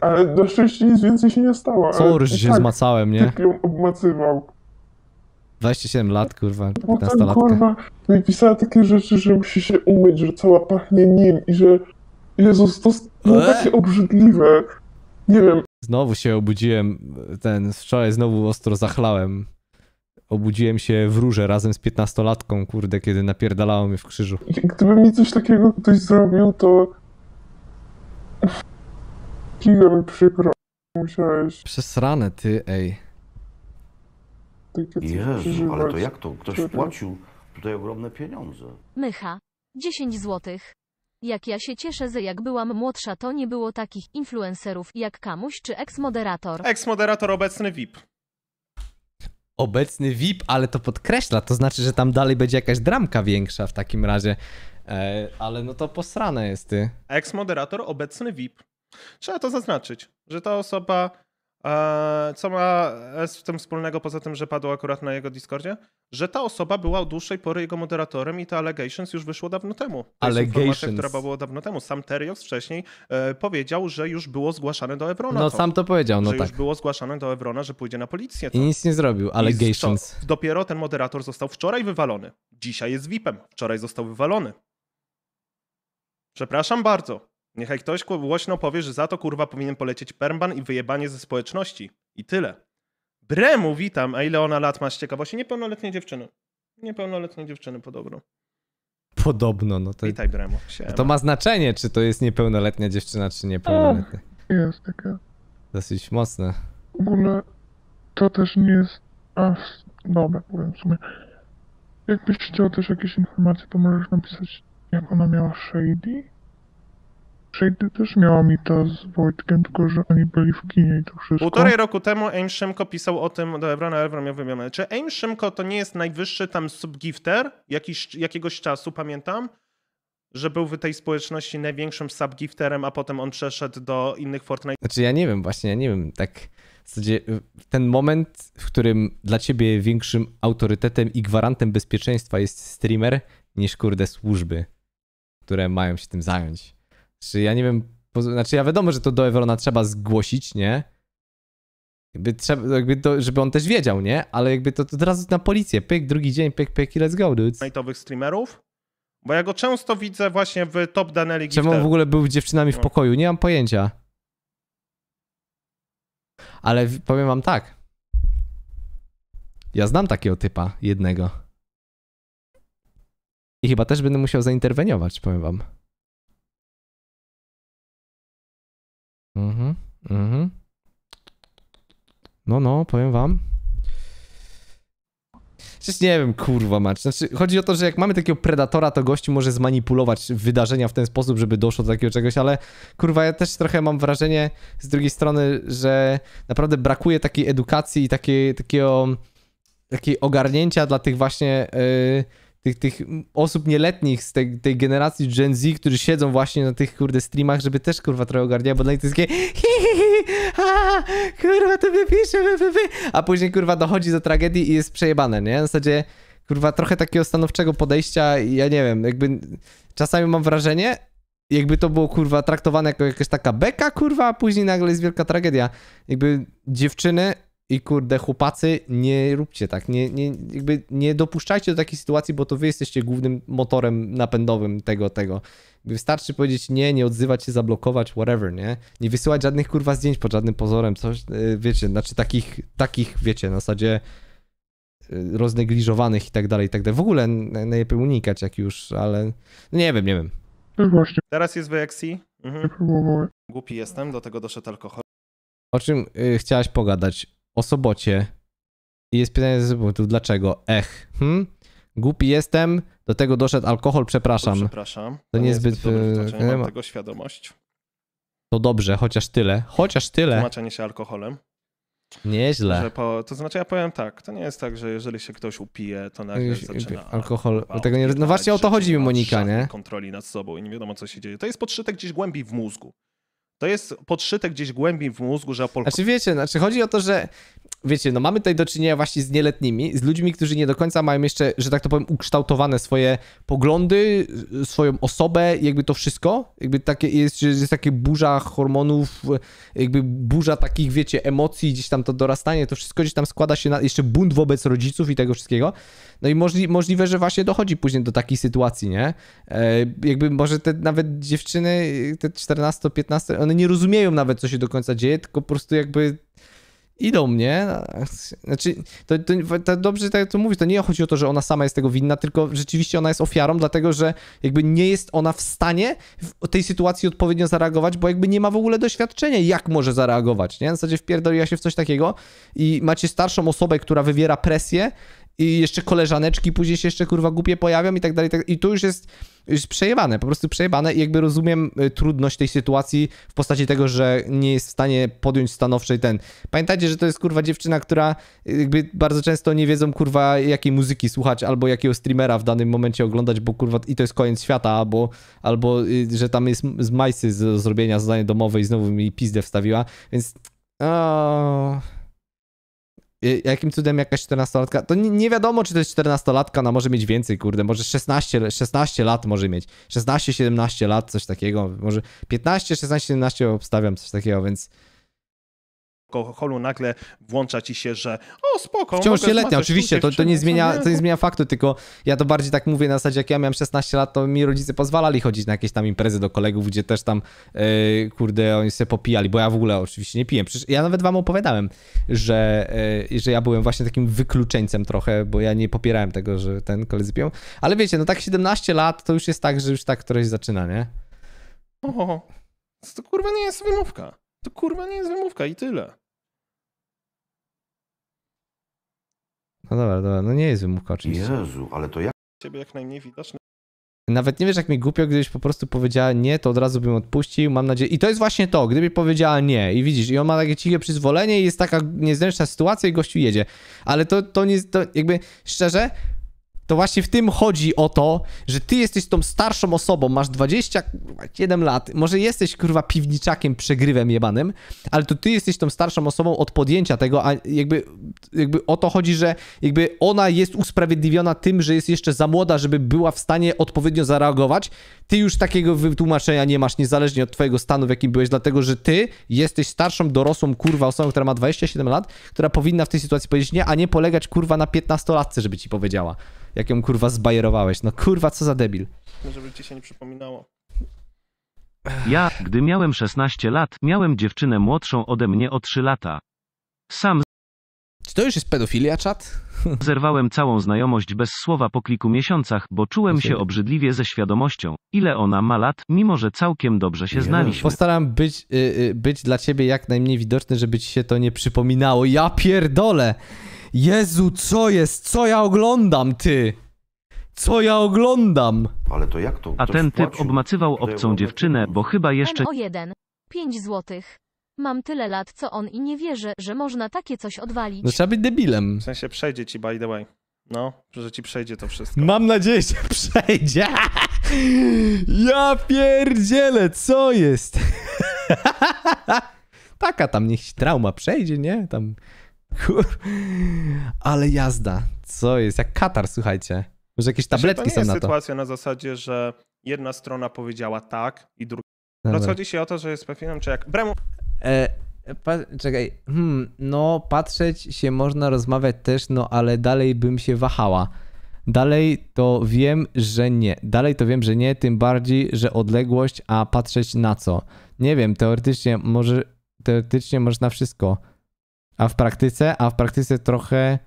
Ale na szczęście nic więcej się nie stało. Co, już się tak, zmacałem, nie? Tak ją obmacywał. 27 lat, kurwa, 15 lat. kurwa mi pisała takie rzeczy, że musi się umyć, że cała pachnie nim i że Jezus, to było eee? takie obrzydliwe. Nie wiem. Znowu się obudziłem, ten, wczoraj znowu ostro zachlałem. Obudziłem się w róże razem z piętnastolatką, kurde, kiedy napierdalało mnie w krzyżu. Gdyby mi coś takiego ktoś zrobił, to... Piłem, przykro. Musiałeś. Przesrane ty, ej. Jezu, ale to jak to? Ktoś wpłacił tutaj ogromne pieniądze. Mycha. 10 złotych. Jak ja się cieszę, że jak byłam młodsza, to nie było takich influencerów jak Kamuś czy ex moderator Ex moderator obecny VIP. Obecny VIP, ale to podkreśla, to znaczy, że tam dalej będzie jakaś dramka większa w takim razie. E, ale no to posrane jest ty. Ex moderator obecny VIP. Trzeba to zaznaczyć, że ta osoba, e, co ma z tym wspólnego, poza tym, że padło akurat na jego Discordzie, że ta osoba była od dłuższej pory jego moderatorem i te allegations już wyszło dawno temu. To allegations. która była dawno temu. Sam Terios wcześniej e, powiedział, że już było zgłaszane do Evrona. No to, sam to powiedział, no że tak. już było zgłaszane do Evrona, że pójdzie na policję. To. I nic nie zrobił, allegations. To, dopiero ten moderator został wczoraj wywalony. Dzisiaj jest VIP-em, wczoraj został wywalony. Przepraszam bardzo. Niechaj ktoś głośno powie, że za to kurwa powinien polecieć permban i wyjebanie ze społeczności. I tyle. Bremu witam, a ile ona lat ma z ciekawości? Niepełnoletnie dziewczyny. Niepełnoletnie dziewczyny podobno. Podobno, no to... Witaj Bremu. To ma znaczenie, czy to jest niepełnoletnia dziewczyna, czy niepełnoletnia. E, jest taka. Dosyć mocne. W ogóle to też nie jest... A, dobra, powiem w sumie. Jakbyś chciał też jakieś informacje, to możesz napisać, jak ona miała shady Shady też miała mita z Wojtkiem, tylko że oni byli w kinie i to wszystko. Półtorej roku temu Aim Szymko pisał o tym do Ebrona, Ebron miał wymianę. Czy Aim Szymko to nie jest najwyższy tam subgifter jakiś, jakiegoś czasu, pamiętam? Że był w tej społeczności największym subgifterem, a potem on przeszedł do innych Fortnite. Znaczy ja nie wiem właśnie, ja nie wiem, tak w zasadzie y, ten moment, w którym dla ciebie większym autorytetem i gwarantem bezpieczeństwa jest streamer niż kurde służby, które mają się tym zająć. Czy ja nie wiem, po, znaczy ja wiadomo, że to do Evrona trzeba zgłosić, nie? Jakby, trzeba, jakby to, żeby on też wiedział, nie? Ale jakby to, to od razu na policję, pyk, drugi dzień, pyk, pyk i let's go, dude. streamerów? Bo ja go często widzę właśnie w Top Danelli Czemu on w ogóle był z dziewczynami w no. pokoju? Nie mam pojęcia. Ale powiem wam tak. Ja znam takiego typa, jednego. I chyba też będę musiał zainterweniować, powiem wam. Mhm. No, no, powiem wam. Przecież nie wiem, kurwa mać. Znaczy, chodzi o to, że jak mamy takiego predatora, to gościu może zmanipulować wydarzenia w ten sposób, żeby doszło do takiego czegoś, ale kurwa, ja też trochę mam wrażenie z drugiej strony, że naprawdę brakuje takiej edukacji i takiej, takiego, takiej ogarnięcia dla tych właśnie... Yy, tych, tych osób nieletnich z tej, tej generacji Gen Z, którzy siedzą właśnie na tych kurde streamach, żeby też kurwa trochę ogarniać, bo dla nich to jest takie kurwa to wypiszę, wy, a później kurwa dochodzi do tragedii i jest przejebane, nie? W zasadzie kurwa trochę takiego stanowczego podejścia i ja nie wiem, jakby czasami mam wrażenie, jakby to było kurwa traktowane jako jakaś taka beka kurwa, a później nagle jest wielka tragedia. Jakby dziewczyny i kurde, chłopacy, nie róbcie tak. Nie, nie, jakby nie dopuszczajcie do takiej sytuacji, bo to wy jesteście głównym motorem napędowym tego, tego. Wystarczy powiedzieć nie, nie odzywać się, zablokować, whatever, nie? Nie wysyłać żadnych kurwa zdjęć pod żadnym pozorem, coś, e, wiecie, znaczy takich, takich wiecie, na zasadzie e, roznegliżowanych i tak dalej, i tak dalej. W ogóle najlepiej unikać jak już, ale no nie wiem, nie wiem. No Teraz jest w EXC. Mhm. Głupi jestem, do tego doszedł alkohol. O czym y, chciałaś pogadać? o sobocie. I jest pytanie dlaczego? Ech, hmm? Głupi jestem, do tego doszedł alkohol, przepraszam. To przepraszam. To, to niezbyt... E, nie mam tego świadomość. To dobrze, chociaż tyle. Chociaż tyle. Tłumaczenie się alkoholem. Nieźle. Po, to znaczy ja powiem tak, to nie jest tak, że jeżeli się ktoś upije, to nagle zaczyna... Alkohol, tego nie... No właśnie o to chodzi mi Monika, nie? kontroli nad sobą i nie wiadomo co się dzieje. To jest podszytek gdzieś głębiej w mózgu. To jest podszyte gdzieś głębiej w mózgu, że Pol Pot... Znaczy wiecie, znaczy chodzi o to, że wiecie, no mamy tutaj do czynienia właśnie z nieletnimi, z ludźmi, którzy nie do końca mają jeszcze, że tak to powiem, ukształtowane swoje poglądy, swoją osobę, jakby to wszystko, jakby takie jest, jest takie burza hormonów, jakby burza takich, wiecie, emocji, gdzieś tam to dorastanie, to wszystko gdzieś tam składa się na jeszcze bunt wobec rodziców i tego wszystkiego. No i możli, możliwe, że właśnie dochodzi później do takiej sytuacji, nie? E, jakby może te nawet dziewczyny, te 14-15, one nie rozumieją nawet, co się do końca dzieje, tylko po prostu jakby i do mnie. Znaczy, to, to, to dobrze tak to mówisz, to nie chodzi o to, że ona sama jest tego winna, tylko rzeczywiście ona jest ofiarą, dlatego że jakby nie jest ona w stanie w tej sytuacji odpowiednio zareagować, bo jakby nie ma w ogóle doświadczenia, jak może zareagować, nie? W zasadzie wpierdoliła się w coś takiego i macie starszą osobę, która wywiera presję i jeszcze koleżaneczki później się jeszcze kurwa głupie pojawią i tak dalej. I tak- to już jest już przejebane, po prostu przejebane i jakby rozumiem y, trudność tej sytuacji w postaci tego, że nie jest w stanie podjąć stanowczej ten. Pamiętajcie, że to jest kurwa dziewczyna, która y, jakby bardzo często nie wiedzą kurwa jakiej muzyki słuchać albo jakiego streamera w danym momencie oglądać, bo kurwa i to jest koniec świata, albo, albo y, że tam jest z majsy zrobienia zadanie domowe i znowu mi pizdę wstawiła, więc... Oh. Y, jakim cudem jakaś 14-latka, to nie, nie, wiadomo, czy to jest 14-latka, ona może mieć więcej, kurde, może 16, 16 lat może mieć, 16-17 lat, coś takiego, może 15, 16, 17 obstawiam, coś takiego, więc alkoholu nagle włącza ci się, że o spoko. Wciąż letni? oczywiście, to, to, nie zmienia, to nie zmienia faktu, tylko ja to bardziej tak mówię na zasadzie, jak ja miałem 16 lat, to mi rodzice pozwalali chodzić na jakieś tam imprezy do kolegów, gdzie też tam, yy, kurde, oni się popijali, bo ja w ogóle oczywiście nie piję. Przecież ja nawet wam opowiadałem, że, yy, że ja byłem właśnie takim wykluczeńcem trochę, bo ja nie popierałem tego, że ten koledzy piją. Ale wiecie, no tak 17 lat to już jest tak, że już tak któreś zaczyna, nie? Oho, to kurwa nie jest wymówka. To kurwa nie jest wymówka i tyle. No dobra, dobra, no nie jest wymówka oczywiście. Jezu, ale to jak? Ciebie jak najmniej widać. Nawet nie wiesz, jak mi głupio, gdybyś po prostu powiedziała nie, to od razu bym odpuścił, mam nadzieję. I to jest właśnie to, gdyby powiedziała nie i widzisz, i on ma takie ciche przyzwolenie i jest taka niezręczna sytuacja i gościu jedzie. Ale to, to nie, to jakby, szczerze, to właśnie w tym chodzi o to, że ty jesteś tą starszą osobą, masz 21 lat, może jesteś kurwa piwniczakiem, przegrywem jebanym, ale to ty jesteś tą starszą osobą od podjęcia tego, a jakby, jakby o to chodzi, że jakby ona jest usprawiedliwiona tym, że jest jeszcze za młoda, żeby była w stanie odpowiednio zareagować. Ty już takiego wytłumaczenia nie masz, niezależnie od twojego stanu, w jakim byłeś, dlatego że ty jesteś starszą, dorosłą, kurwa, osobą, która ma 27 lat, która powinna w tej sytuacji powiedzieć nie, a nie polegać, kurwa, na 15-latce, żeby ci powiedziała jak ją kurwa zbajerowałeś. No kurwa, co za debil. Żeby ci się nie przypominało. Ja, gdy miałem 16 lat, miałem dziewczynę młodszą ode mnie o 3 lata. Sam. Czy to już jest pedofilia, czat? Zerwałem całą znajomość bez słowa po kilku miesiącach, bo czułem się obrzydliwie ze świadomością, ile ona ma lat, mimo że całkiem dobrze się znaliśmy. Postaram być, y, y, być dla ciebie jak najmniej widoczny, żeby ci się to nie przypominało. Ja pierdolę! Jezu, co jest? Co ja oglądam, ty? Co ja oglądam? Ale to jak to? A ten typ obmacywał obcą dziewczynę, bo chyba jeszcze... o jeden. Pięć złotych. Mam tyle lat, co on i nie wierzę, że można takie coś odwalić. No trzeba być debilem. W sensie przejdzie ci, by the way. No, że ci przejdzie to wszystko. Mam nadzieję, że przejdzie. Ja pierdzielę, co jest? Taka tam niech trauma przejdzie, nie? Tam ale jazda. Co jest? Jak katar, słuchajcie. Może jakieś tabletki są na to. jest sytuacja na zasadzie, że jedna strona powiedziała tak i druga... Dobra. Rozchodzi no, się o to, że jest pewien czy jak... Bremu... E, czekaj. Hmm, no patrzeć się można, rozmawiać też, no ale dalej bym się wahała. Dalej to wiem, że nie. Dalej to wiem, że nie, tym bardziej, że odległość, a patrzeć na co. Nie wiem, teoretycznie może... Teoretycznie możesz na wszystko a w praktyce? A w praktyce trochę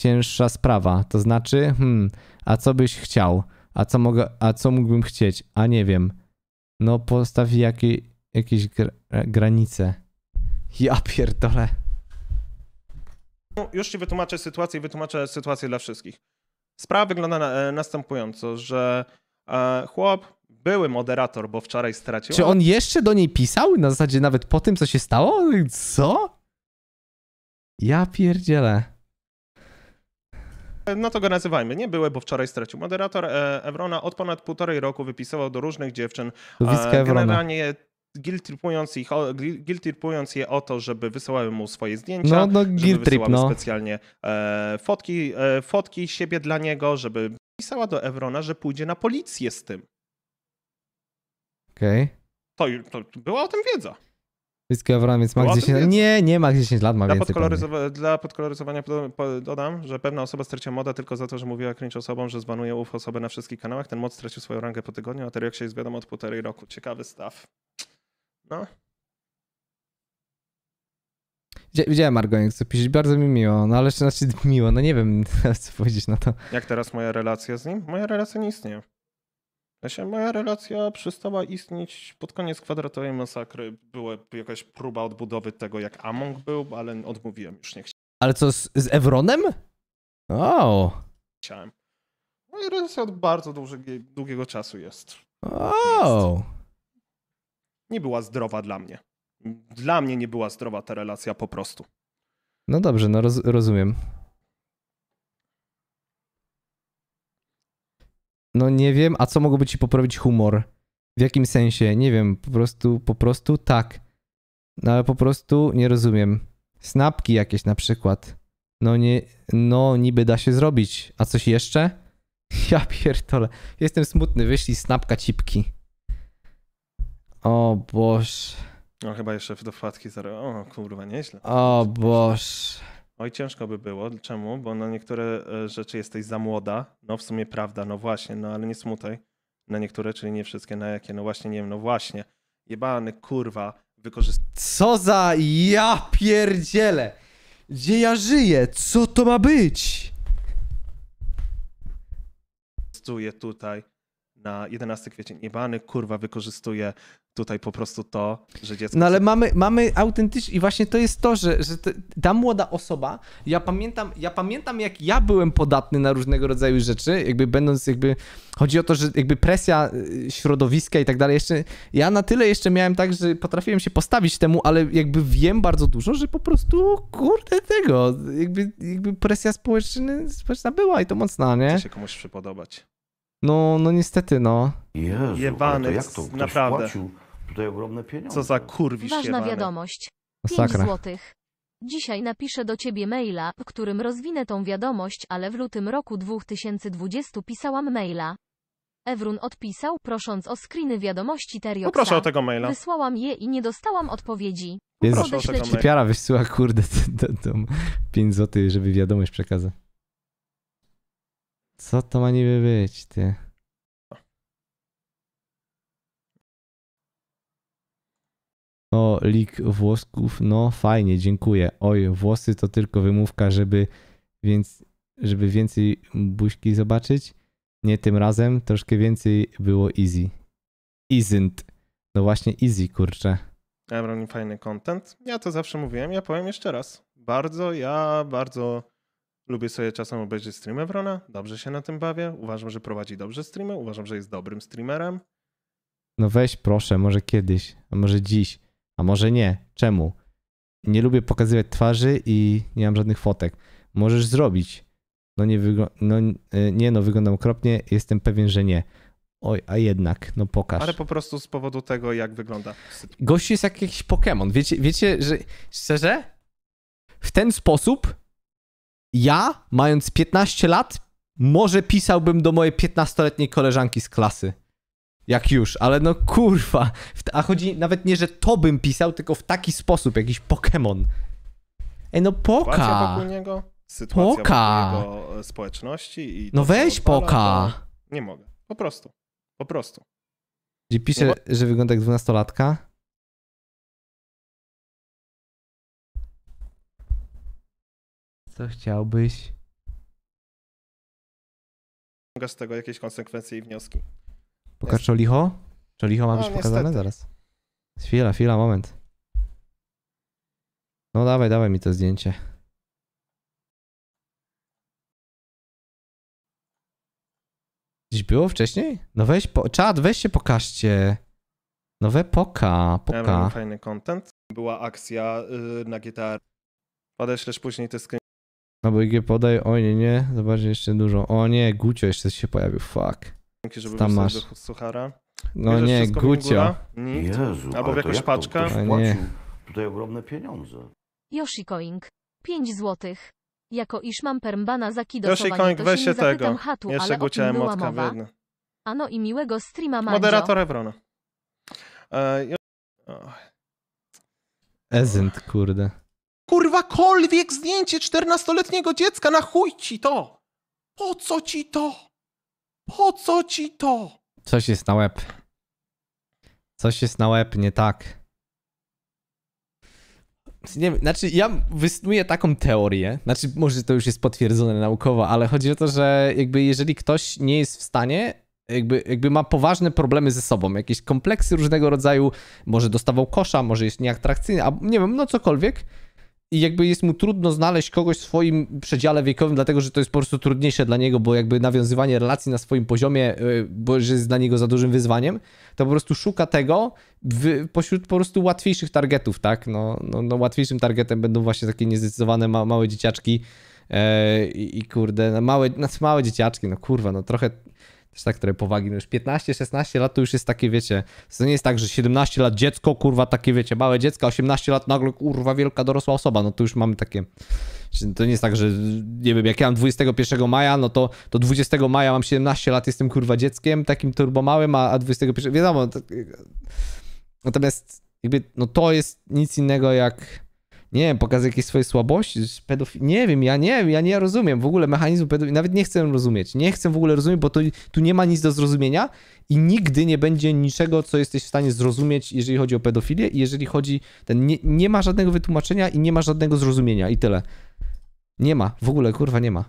cięższa sprawa. To znaczy, hmm, a co byś chciał? A co, mogę, a co mógłbym chcieć? A nie wiem. No postaw jakie, jakieś gr granice. Ja pierdolę. No, już ci wytłumaczę sytuację i wytłumaczę sytuację dla wszystkich. Sprawa wygląda na, e, następująco, że e, chłop, były moderator, bo wczoraj stracił. Czy on jeszcze do niej pisał? Na zasadzie nawet po tym, co się stało? Co? Ja pierdzielę. No to go nazywajmy. Nie były, bo wczoraj stracił. Moderator e, Evrona od ponad półtorej roku wypisywał do różnych dziewczyn. E, Evrona. Generalnie guilt-tripując je o to, żeby wysyłały mu swoje zdjęcia, no, no, żeby wysyłały no. specjalnie e, fotki, e, fotki siebie dla niego, żeby pisała do Evrona, że pójdzie na policję z tym. Okej. Okay. To, to była o tym wiedza. Wszystkie Gawron, więc ma 10 lat. Nie, nie ma 10 lat, ma dla więcej. Podkoloryzowa- dla podkoloryzowania dodam, że pewna osoba straciła moda tylko za to, że mówiła cringe osobom, że zbanuje ów osobę na wszystkich kanałach. Ten mod stracił swoją rangę po tygodniu, a jak się jest wiadomo od półtorej roku. Ciekawy staw. No. Widziałem Margonik, co piszesz, bardzo mi miło, no ale znaczy miło, no nie wiem co powiedzieć na to. Jak teraz moja relacja z nim? Moja relacja nie istnieje. Właśnie moja relacja przestała istnieć pod koniec kwadratowej masakry. Była jakaś próba odbudowy tego, jak Among był, ale odmówiłem, już nie chciałem. Ale co, z, z Evronem? O! Oh. Chciałem. Moja relacja od bardzo długie, długiego czasu jest. O! Oh. Nie była zdrowa dla mnie. Dla mnie nie była zdrowa ta relacja po prostu. No dobrze, no roz, rozumiem. No nie wiem, a co mogłoby ci poprawić humor? W jakim sensie? Nie wiem, po prostu, po prostu tak. No ale po prostu nie rozumiem. Snapki jakieś na przykład. No nie, no niby da się zrobić. A coś jeszcze? Ja pierdolę. Jestem smutny, wyślij snapka cipki. O boż. No chyba jeszcze do wpadki zaraz. O kurwa, nieźle. O boż. Oj, ciężko by było. Czemu? Bo na no, niektóre e, rzeczy jesteś za młoda. No w sumie prawda, no właśnie, no ale nie smutaj. Na niektóre, czyli nie wszystkie, na jakie? No właśnie, nie wiem, no właśnie. Jebany, kurwa, wykorzystaj. Co za ja Gdzie ja żyję? Co to ma być? Tutaj na 11 kwiecień. Niebany, kurwa, wykorzystuje tutaj po prostu to, że dziecko... No ale mamy, mamy autentycznie... I właśnie to jest to, że, że ta młoda osoba... Ja pamiętam, ja pamiętam, jak ja byłem podatny na różnego rodzaju rzeczy, jakby będąc jakby... Chodzi o to, że jakby presja y, środowiska i tak dalej jeszcze... Ja na tyle jeszcze miałem tak, że potrafiłem się postawić temu, ale jakby wiem bardzo dużo, że po prostu kurde tego, jakby, jakby presja społeczna, społeczna była i to mocna, nie? Chce się komuś przypodobać. No, no niestety, no. Jezu, Jebany, jak to? Ktoś naprawdę. płacił tutaj ogromne pieniądze. Co za kurwisz Ważna jebany. wiadomość. 5 Masakra. złotych. Dzisiaj napiszę do ciebie maila, w którym rozwinę tą wiadomość, ale w lutym roku 2020 pisałam maila. Ewrun odpisał, prosząc o screeny wiadomości Terioxa. Poproszę o tego maila. Wysłałam je i nie dostałam odpowiedzi. Jezu, Proszę o tego Odeślę ci maila. wysyła, kurde, ten, 5 zł, żeby wiadomość przekazać. Co to ma niby być, ty? O, lik włosków, no fajnie, dziękuję. Oj, włosy to tylko wymówka, żeby, więc, żeby więcej buźki zobaczyć. Nie tym razem, troszkę więcej było easy. Isn't. No właśnie easy, kurczę. Ebron, fajny content. Ja to zawsze mówiłem, ja powiem jeszcze raz. Bardzo, ja bardzo Lubię sobie czasem obejrzeć stream wrona. dobrze się na tym bawię, uważam, że prowadzi dobrze streamy, uważam, że jest dobrym streamerem. No weź proszę, może kiedyś, a może dziś, a może nie. Czemu? Nie lubię pokazywać twarzy i nie mam żadnych fotek. Możesz zrobić. No nie, no, e, nie no, wyglądam okropnie, jestem pewien, że nie. Oj, a jednak, no pokaż. Ale po prostu z powodu tego, jak wygląda. Gość jest jak jakiś Pokémon. Wiecie, wiecie, że szczerze? W ten sposób ja, mając 15 lat, może pisałbym do mojej 15-letniej koleżanki z klasy. Jak już, ale no kurwa. A chodzi nawet nie, że to bym pisał, tylko w taki sposób, jakiś Pokémon. Ej, no poka. Sytuacja wokół niego, sytuacja poka. wokół jego e, społeczności i... No weź poka. Nie mogę, po prostu. Po prostu. Gdzie pisze, że wygląda jak 12-latka? co chciałbyś? Wyciągasz z tego jakieś konsekwencje i wnioski. Pokaż Jest... Czolicho? Czolicho ma no, być pokazane niestety. zaraz. Chwila, chwila, moment. No dawaj, dawaj mi to zdjęcie. Gdzieś było wcześniej? No weź, po... czad, weź się pokażcie. Nowe poka, poka. Ja fajny content. Była akcja yy, na gitarę. Podeślesz później te screen. No i gdzie podaj, o nie, nie, zobacz jeszcze dużo. O nie, Gucio jeszcze się pojawił, fuck. Dzięki, żeby Tam masz. do suchara. No Bierzesz nie, Gucio. Jezu, Albo w jakąś jak paczkę. nie. tutaj ogromne pieniądze. Yoshikoing. 5 złotych. Jako iż mam permbana za Yoshi kidosowanie, Koink, to weź się nie tego. chatu, Jeszcze ale o Gucia czym była mowa? Ano i miłego streama Mandzio. Moderator Evrona. E, Ezent, kurde kurwakolwiek zdjęcie czternastoletniego dziecka, na chuj ci to! Po co ci to? Po co ci to? Coś jest na łeb. Coś jest na łeb, nie tak. Nie wiem, znaczy ja wysnuję taką teorię, znaczy może to już jest potwierdzone naukowo, ale chodzi o to, że jakby jeżeli ktoś nie jest w stanie jakby, jakby ma poważne problemy ze sobą, jakieś kompleksy różnego rodzaju, może dostawał kosza, może jest nieatrakcyjny, a nie wiem, no cokolwiek, i jakby jest mu trudno znaleźć kogoś w swoim przedziale wiekowym, dlatego że to jest po prostu trudniejsze dla niego, bo jakby nawiązywanie relacji na swoim poziomie, y, bo jest dla niego za dużym wyzwaniem, to po prostu szuka tego w, pośród po prostu łatwiejszych targetów, tak? No, no, no łatwiejszym targetem będą właśnie takie niezdecydowane ma, małe dzieciaczki, e, i, i, kurde, no małe, znaczy małe dzieciaczki, no kurwa, no trochę, też tak które powagi, no już 15-16 lat to już jest takie, wiecie, to nie jest tak, że 17 lat dziecko, kurwa, takie, wiecie, małe dziecko, 18 lat nagle, kurwa, wielka dorosła osoba, no to już mamy takie, to nie jest tak, że, nie wiem, jak ja mam 21 maja, no to, to 20 maja mam 17 lat, jestem, kurwa, dzieckiem takim turbomałym, a, a 21, wiadomo, natomiast jakby, no to jest nic innego jak nie wiem, pokazać jakieś swoje słabości, pedofi... nie wiem, ja nie ja nie rozumiem w ogóle mechanizmu pedofilii, nawet nie chcę rozumieć, nie chcę w ogóle rozumieć, bo to, tu nie ma nic do zrozumienia i nigdy nie będzie niczego, co jesteś w stanie zrozumieć, jeżeli chodzi o pedofilię i jeżeli chodzi, ten nie, nie ma żadnego wytłumaczenia i nie ma żadnego zrozumienia i tyle. Nie ma, w ogóle, kurwa, nie ma.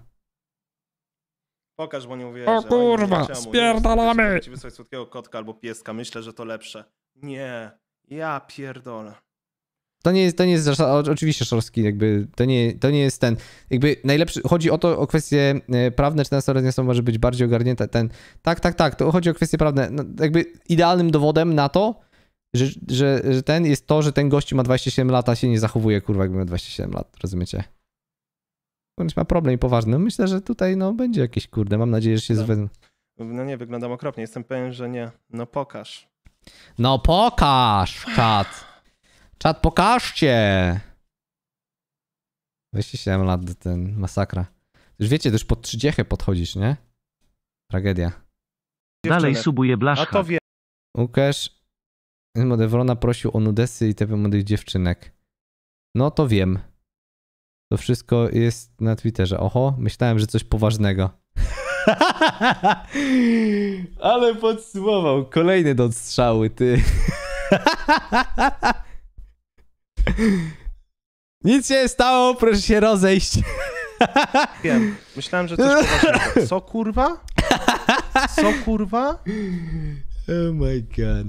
Pokaż, bo nie uwierzę. O kurwa, nie spierdalamy! Chcę ci wysłać słodkiego kotka albo pieska, myślę, że to lepsze. Nie, ja pierdolę. To nie jest, to nie jest oczywiście Szorski, jakby to nie, to nie jest ten, jakby najlepszy, chodzi o to, o kwestie e, prawne, czy ten nie są może być bardziej ogarnięty ten, tak, tak, tak, to chodzi o kwestie prawne, no, jakby idealnym dowodem na to, że, że, że ten jest to, że ten gościu ma 27 lat, a się nie zachowuje, kurwa, jakby miał 27 lat, rozumiecie? Bądź ma problem poważny, no, myślę, że tutaj, no, będzie jakieś, kurde, mam nadzieję, że się no. No nie, wyglądam okropnie, jestem pewien, że nie. No pokaż. No pokaż, kat. Czat, pokażcie! 27 lat, ten masakra. Już wiecie, już pod 30 podchodzisz, nie? Tragedia. Dalej subuje A Blaszka. to wie. Łukasz Modewrona prosił o nudesy i te młodych dziewczynek. No to wiem. To wszystko jest na Twitterze. Oho, myślałem, że coś poważnego. Ale podsumował. Kolejny do odstrzały, ty. Nic się nie stało, proszę się rozejść. Wiem, myślałem, że coś poważnego. Co kurwa? Co kurwa? Oh my god.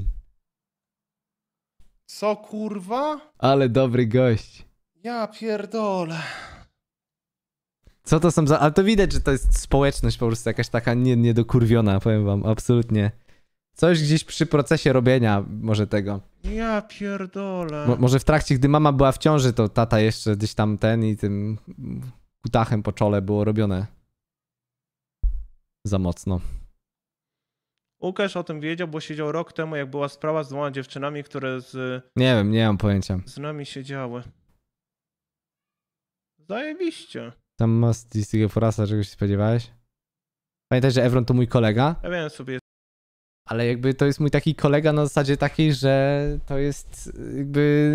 Co kurwa? Ale dobry gość. Ja pierdolę. Co to są za... Ale to widać, że to jest społeczność po prostu jakaś taka niedokurwiona, nie powiem wam, absolutnie. Coś gdzieś przy procesie robienia może tego. Ja pierdolę. Mo może w trakcie, gdy mama była w ciąży, to tata jeszcze gdzieś tam ten i tym kutachem po czole było robione. Za mocno. Łukasz o tym wiedział, bo siedział rok temu, jak była sprawa z dwoma dziewczynami, które z... Nie wiem, nie mam pojęcia. Z nami siedziały. Zajebiście. Tam masz z Distiga Forasa czegoś się spodziewałeś? Pamiętaj, że Evron to mój kolega? Ja wiem sobie ale jakby to jest mój taki kolega na zasadzie takiej, że to jest jakby.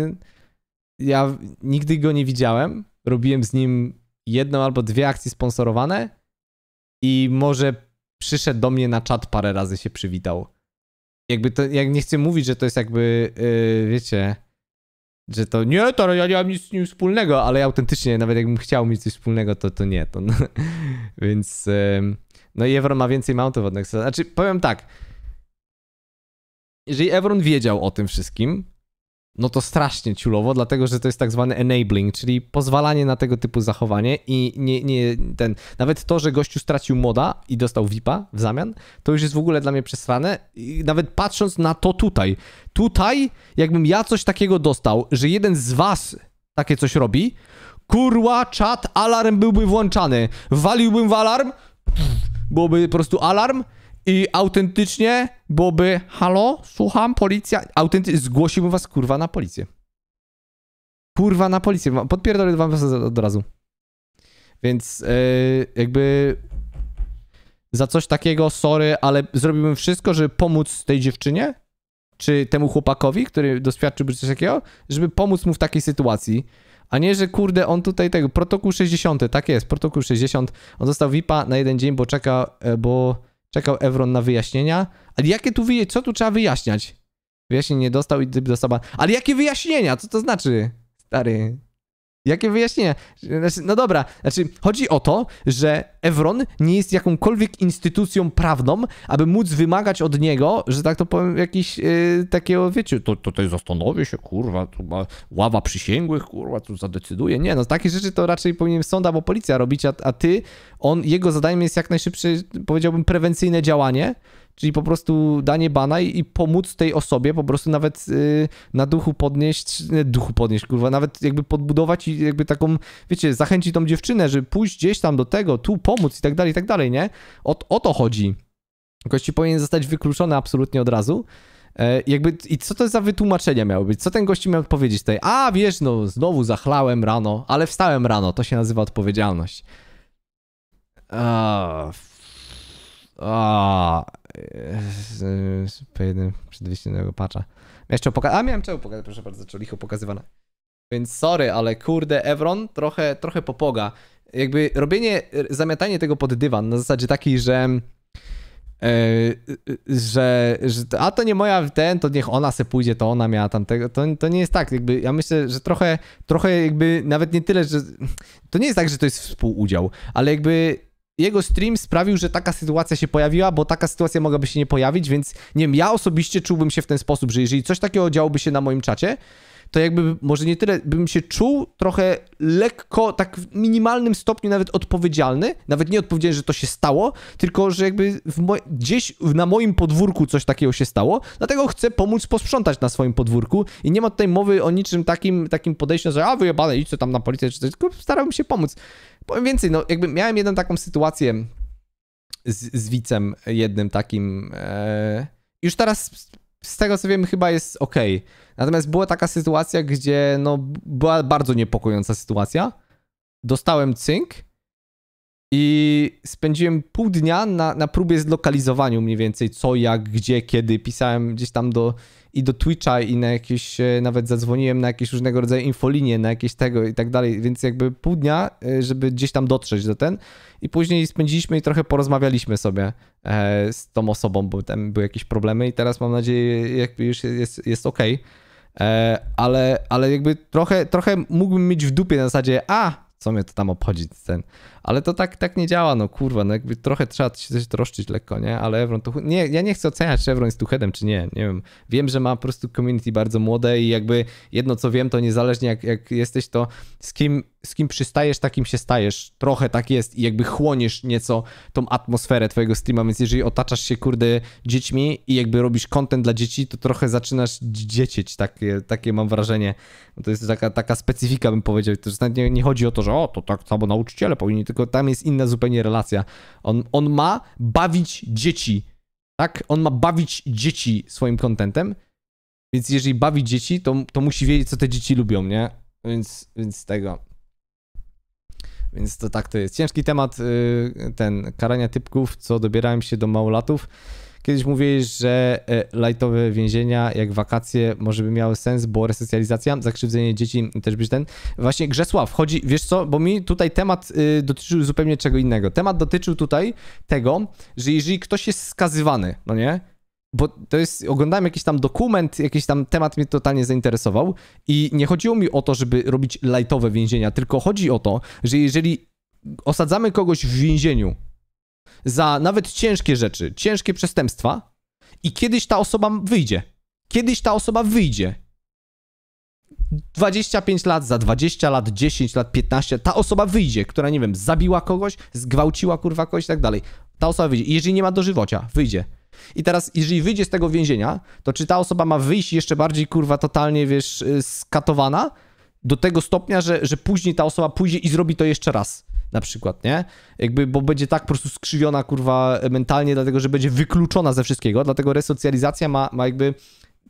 Ja nigdy go nie widziałem. Robiłem z nim jedną albo dwie akcje sponsorowane i może przyszedł do mnie na czat parę razy się przywitał. Jakby to, jak nie chcę mówić, że to jest jakby, yy, wiecie, że to nie, to ja nie mam nic z nim wspólnego, ale ja autentycznie, nawet jakbym chciał mieć coś wspólnego, to, to nie. To, no. Więc, yy, no i Evron ma więcej mountów od Nexusa. Znaczy, powiem tak, jeżeli Evron wiedział o tym wszystkim, no to strasznie ciulowo, dlatego że to jest tak zwany enabling, czyli pozwalanie na tego typu zachowanie i nie, nie ten, nawet to, że gościu stracił moda i dostał VIPa w zamian, to już jest w ogóle dla mnie przesrane. I nawet patrząc na to tutaj, tutaj jakbym ja coś takiego dostał, że jeden z was takie coś robi, kurwa, czat, alarm byłby włączany, waliłbym w alarm, byłoby po prostu alarm, i autentycznie byłoby halo, słucham, policja, autentycznie zgłosiłbym was kurwa na policję. Kurwa na policję, podpierdolę wam od razu. Więc yy, jakby za coś takiego, sorry, ale zrobiłbym wszystko, żeby pomóc tej dziewczynie, czy temu chłopakowi, który doświadczyłby coś takiego, żeby pomóc mu w takiej sytuacji. A nie, że kurde, on tutaj tego, protokół 60, tak jest, protokół 60, on vip VIPa na jeden dzień, bo czeka, e, bo Czekał Evron na wyjaśnienia. Ale jakie tu wyjaśnienia? Co tu trzeba wyjaśniać? Wyjaśnień nie dostał i typ dostał Ale jakie wyjaśnienia? Co to znaczy? Stary, Jakie wyjaśnienia? Znaczy, no dobra, znaczy chodzi o to, że Evron nie jest jakąkolwiek instytucją prawną, aby móc wymagać od niego, że tak to powiem, jakiś yy, takiego, wiecie, to tutaj zastanowię się, kurwa, tu ma ława przysięgłych, kurwa, tu zadecyduje. Nie, no takie rzeczy to raczej powinien sąd albo policja robić, a, a ty, on, jego zadaniem jest jak najszybsze, powiedziałbym, prewencyjne działanie, Czyli po prostu danie bana i, i pomóc tej osobie po prostu nawet y, na duchu podnieść, nie, duchu podnieść, kurwa, nawet jakby podbudować i jakby taką, wiecie, zachęcić tą dziewczynę, żeby pójść gdzieś tam do tego, tu pomóc i tak dalej, i tak dalej, nie? O, o to chodzi. Gości powinien zostać wykluczony absolutnie od razu. E, jakby, I co to za wytłumaczenie miało być? Co ten gości miał odpowiedzieć tutaj? A wiesz, no znowu zachlałem rano, ale wstałem rano. To się nazywa odpowiedzialność. A, po jednym przedwieśnionego patcha. Jeszcze poka- A, miałem czego pokazać, proszę bardzo, czy licho pokazywane. Więc sorry, ale kurde, Evron trochę, trochę popoga. Jakby robienie, zamiatanie tego pod dywan na zasadzie takiej, że e, że, że a to nie moja ten, to niech ona se pójdzie, to ona miała tamtego, to, to nie jest tak, jakby ja myślę, że trochę, trochę jakby nawet nie tyle, że to nie jest tak, że to jest współudział, ale jakby jego stream sprawił, że taka sytuacja się pojawiła, bo taka sytuacja mogłaby się nie pojawić, więc nie wiem, ja osobiście czułbym się w ten sposób, że jeżeli coś takiego działoby się na moim czacie, to jakby może nie tyle bym się czuł trochę lekko, tak w minimalnym stopniu nawet odpowiedzialny, nawet nie odpowiedzialny, że to się stało, tylko że jakby gdzieś na moim podwórku coś takiego się stało, dlatego chcę pomóc posprzątać na swoim podwórku i nie ma tutaj mowy o niczym takim, takim podejściu, że a wyjebane, idźcie tam na policję czy coś, tylko starałem się pomóc. Powiem więcej, no jakby miałem jedną taką sytuację z, z, Wicem jednym takim. E, już teraz z tego co wiem, chyba jest ok. Natomiast była taka sytuacja, gdzie no, była bardzo niepokojąca sytuacja. Dostałem cynk i spędziłem pół dnia na, na próbie zlokalizowaniu mniej więcej co, jak, gdzie, kiedy. Pisałem gdzieś tam do, i do Twitcha i na jakieś, e, nawet zadzwoniłem na jakieś różnego rodzaju infolinie, na jakieś tego i tak dalej, więc jakby pół dnia, e, żeby gdzieś tam dotrzeć do ten i później spędziliśmy i trochę porozmawialiśmy sobie e, z tą osobą, bo tam były jakieś problemy i teraz mam nadzieję jakby już jest, jest ok, ale, ale jakby trochę, trochę mógłbym mieć w dupie na zasadzie, a co mnie to tam obchodzi ten, ale to tak, tak nie działa, no kurwa, no jakby trochę trzeba się też troszczyć lekko, nie? Ale Evron to... Nie, ja nie chcę oceniać, czy Evron jest tu headem, czy nie, nie wiem. Wiem, że ma po prostu community bardzo młode i jakby jedno co wiem, to niezależnie jak, jak jesteś, to z kim, z kim przystajesz, takim się stajesz. Trochę tak jest i jakby chłoniesz nieco tą atmosferę twojego streama, więc jeżeli otaczasz się, kurde, dziećmi i jakby robisz content dla dzieci, to trochę zaczynasz dziecieć, takie, takie mam wrażenie. To jest taka, taka specyfika, bym powiedział. To nie, nie chodzi o to, że o, to tak samo nauczyciele powinni tylko tam jest inna zupełnie relacja. On, on ma bawić dzieci, tak? On ma bawić dzieci swoim kontentem, więc jeżeli bawi dzieci, to, to musi wiedzieć, co te dzieci lubią, nie? Więc, więc tego. Więc to tak to jest. Ciężki temat, y, ten, karania typków, co dobierałem się do małolatów. Kiedyś mówiłeś, że e, lightowe więzienia, jak wakacje, może by miały sens, bo resocjalizacja, zakrzywdzenie dzieci też być ten. Właśnie Grzesław, chodzi, wiesz co, bo mi tutaj temat y, dotyczył zupełnie czego innego. Temat dotyczył tutaj tego, że jeżeli ktoś jest skazywany, no nie? Bo to jest, oglądałem jakiś tam dokument, jakiś tam temat mnie totalnie zainteresował i nie chodziło mi o to, żeby robić lightowe więzienia, tylko chodzi o to, że jeżeli osadzamy kogoś w więzieniu, za nawet ciężkie rzeczy, ciężkie przestępstwa i kiedyś ta osoba wyjdzie. Kiedyś ta osoba wyjdzie. 25 lat, za 20 lat, 10 lat, 15, ta osoba wyjdzie, która, nie wiem, zabiła kogoś, zgwałciła kurwa kogoś i tak dalej. Ta osoba wyjdzie. I jeżeli nie ma dożywocia, wyjdzie. I teraz, jeżeli wyjdzie z tego więzienia, to czy ta osoba ma wyjść jeszcze bardziej, kurwa, totalnie, wiesz, y, skatowana do tego stopnia, że, że później ta osoba pójdzie i zrobi to jeszcze raz? na przykład, nie? Jakby, bo będzie tak po prostu skrzywiona, kurwa, mentalnie, dlatego, że będzie wykluczona ze wszystkiego, dlatego resocjalizacja ma, ma jakby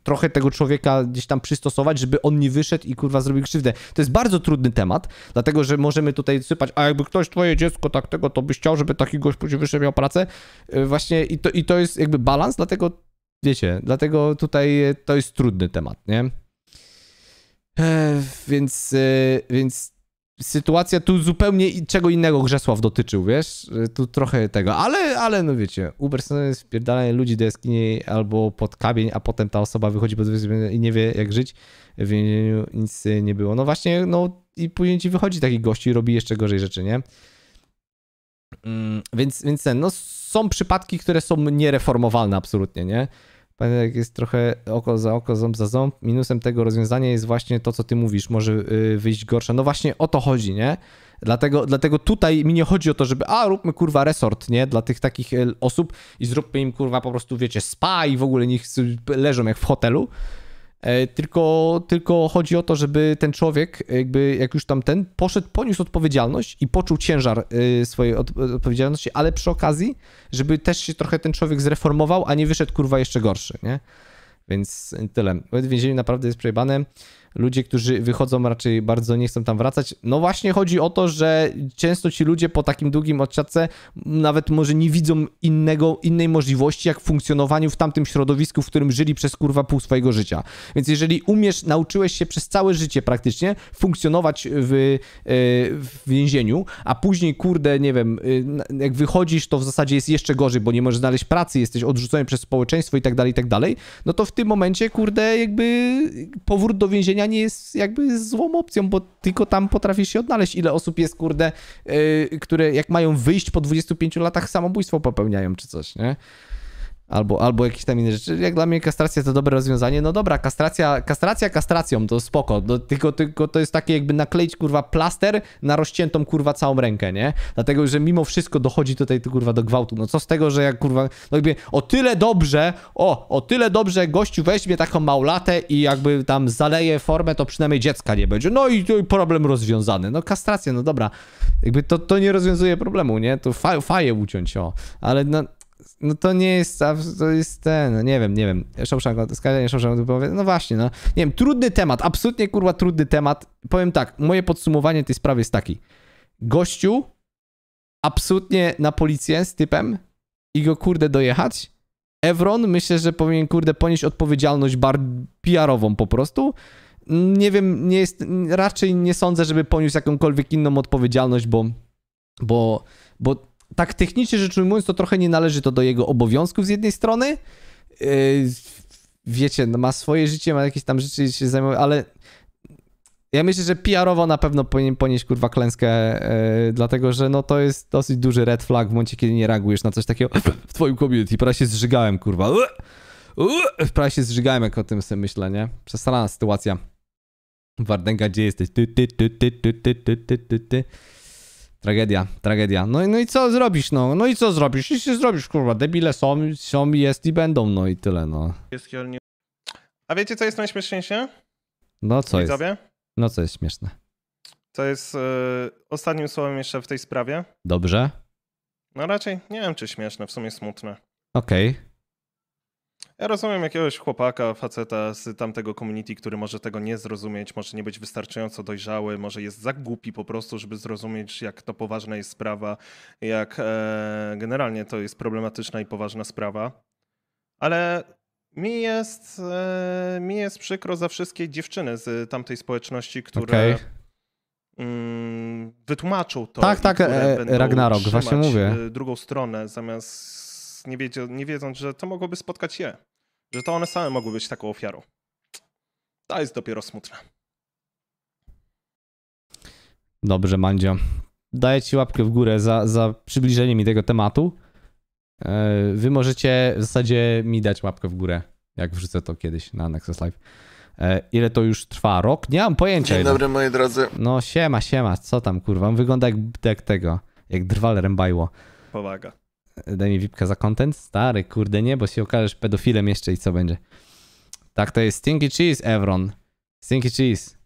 trochę tego człowieka gdzieś tam przystosować, żeby on nie wyszedł i kurwa zrobił krzywdę. To jest bardzo trudny temat, dlatego że możemy tutaj sypać, a jakby ktoś twoje dziecko tak tego, to byś chciał, żeby taki gość później wyszedł miał pracę. E, właśnie i to, i to jest jakby balans, dlatego wiecie, dlatego tutaj to jest trudny temat, nie? E, więc, e, więc sytuacja tu zupełnie czego innego Grzesław dotyczył, wiesz? Y, tu trochę tego, ale, ale no wiecie, Uber jest wpierdalanie ludzi do jaskini albo pod kamień, a potem ta osoba wychodzi pod i nie wie jak żyć. W więzieniu nic nie było. No właśnie, no i później ci wychodzi taki gości i robi jeszcze gorzej rzeczy, nie? Mm, więc, więc ten, no są przypadki, które są niereformowalne absolutnie, nie? Pamiętaj, jak jest trochę oko za oko, ząb za ząb. Minusem tego rozwiązania jest właśnie to, co ty mówisz, może y, wyjść gorsze. No właśnie o to chodzi, nie? Dlatego, dlatego tutaj mi nie chodzi o to, żeby a róbmy kurwa resort, nie? Dla tych takich y, osób i zróbmy im kurwa po prostu, wiecie, spa i w ogóle niech leżą jak w hotelu. E, tylko, tylko chodzi o to, żeby ten człowiek, jakby jak już tamten, poszedł, poniósł odpowiedzialność i poczuł ciężar e, swojej odpowiedzialności, ale przy okazji, żeby też się trochę ten człowiek zreformował, a nie wyszedł kurwa jeszcze gorszy, nie? Więc tyle. Więzienie naprawdę jest przejebane ludzie, którzy wychodzą raczej bardzo nie chcą tam wracać. No właśnie chodzi o to, że często ci ludzie po takim długim odsiadce nawet może nie widzą innego, innej możliwości, jak funkcjonowaniu w tamtym środowisku, w którym żyli przez kurwa pół swojego życia. Więc jeżeli umiesz, nauczyłeś się przez całe życie praktycznie funkcjonować w, e, w więzieniu, a później kurde, nie wiem, e, jak wychodzisz, to w zasadzie jest jeszcze gorzej, bo nie możesz znaleźć pracy, jesteś odrzucony przez społeczeństwo i tak dalej, i tak dalej, no to w tym momencie, kurde, jakby powrót do więzienia popełniania nie jest jakby złą opcją, bo tylko tam potrafisz się odnaleźć. Ile osób jest, kurde, yy, które jak mają wyjść po 25 latach, samobójstwo popełniają czy coś, nie? albo, albo jakieś tam inne rzeczy. Jak dla mnie kastracja to dobre rozwiązanie. No dobra, kastracja, kastracja kastracją to spoko, no, tylko, tylko to jest takie jakby nakleić kurwa plaster na rozciętą kurwa całą rękę, nie? Dlatego, że mimo wszystko dochodzi tutaj kurwa do gwałtu. No co z tego, że jak kurwa, no jakby o tyle dobrze, o, o tyle dobrze gościu weźmie taką maulatę i jakby tam zaleje formę, to przynajmniej dziecka nie będzie. No i, i problem rozwiązany. No kastracja, no dobra. Jakby to, to nie rozwiązuje problemu, nie? To fa faję uciąć, o. Ale no, no to nie jest, to jest ten, no nie wiem, nie wiem, Shawshank, skarżenie no właśnie, no, nie wiem, trudny temat, absolutnie kurwa trudny temat, powiem tak, moje podsumowanie tej sprawy jest taki, gościu absolutnie na policję z typem i go kurde dojechać, Evron myślę, że powinien kurde ponieść odpowiedzialność bar PR-ową po prostu, nie wiem, nie jest, raczej nie sądzę, żeby poniósł jakąkolwiek inną odpowiedzialność, bo, bo, bo tak technicznie rzecz ujmując, to trochę nie należy to do jego obowiązków z jednej strony. Yy, wiecie, no, ma swoje życie, ma jakieś tam rzeczy, się zajmuje, ale ja myślę, że PR-owo na pewno powinien ponieść kurwa klęskę, yy, dlatego że no to jest dosyć duży red flag w momencie, kiedy nie reagujesz na coś takiego w twoim community. Prawie się zżygałem, kurwa. Yy, prawie się zżygałem, jak o tym sobie myślę, nie? Przestrana sytuacja. Wardenga, gdzie jesteś? Ty, ty, ty, ty, ty, ty, ty, ty, ty. Tragedia, tragedia. No, no i co zrobisz, no? No i co zrobisz? i nie zrobisz, kurwa. Debile są, są jest i będą, no i tyle, no. A wiecie, co jest najśmieszniejsze? No, co I jest? No, co jest śmieszne? To jest e, ostatnim słowem jeszcze w tej sprawie. Dobrze. No raczej nie wiem, czy śmieszne, w sumie smutne. Okej. Okay. Ja rozumiem jakiegoś chłopaka, faceta z tamtego community, który może tego nie zrozumieć, może nie być wystarczająco dojrzały, może jest za głupi po prostu, żeby zrozumieć, jak to poważna jest sprawa, jak e, generalnie to jest problematyczna i poważna sprawa. Ale mi jest, e, mi jest przykro za wszystkie dziewczyny z tamtej społeczności, które. Okay mm, to. Tak, tak, e, Ragnarok, właśnie mówię. E, drugą stronę zamiast nie, wiedz, nie wiedząc, że to mogłoby spotkać je. Że to one same mogły być taką ofiarą. To jest dopiero smutne. Dobrze, Mandzio. Daję Ci łapkę w górę za, za przybliżenie mi tego tematu. E, wy możecie w zasadzie mi dać łapkę w górę, jak wrzucę to kiedyś na Nexus Live. E, ile to już trwa? Rok? Nie mam pojęcia. Dzień dobry, ile. moi drodzy. No siema, siema. Co tam, kurwa? wygląda jak, jak tego, jak drwal rębajło. Powaga daj mi vipkę za content. Stary, kurde nie, bo się okażesz pedofilem jeszcze i co będzie. Tak to jest Stinky Cheese, Evron. Stinky Cheese.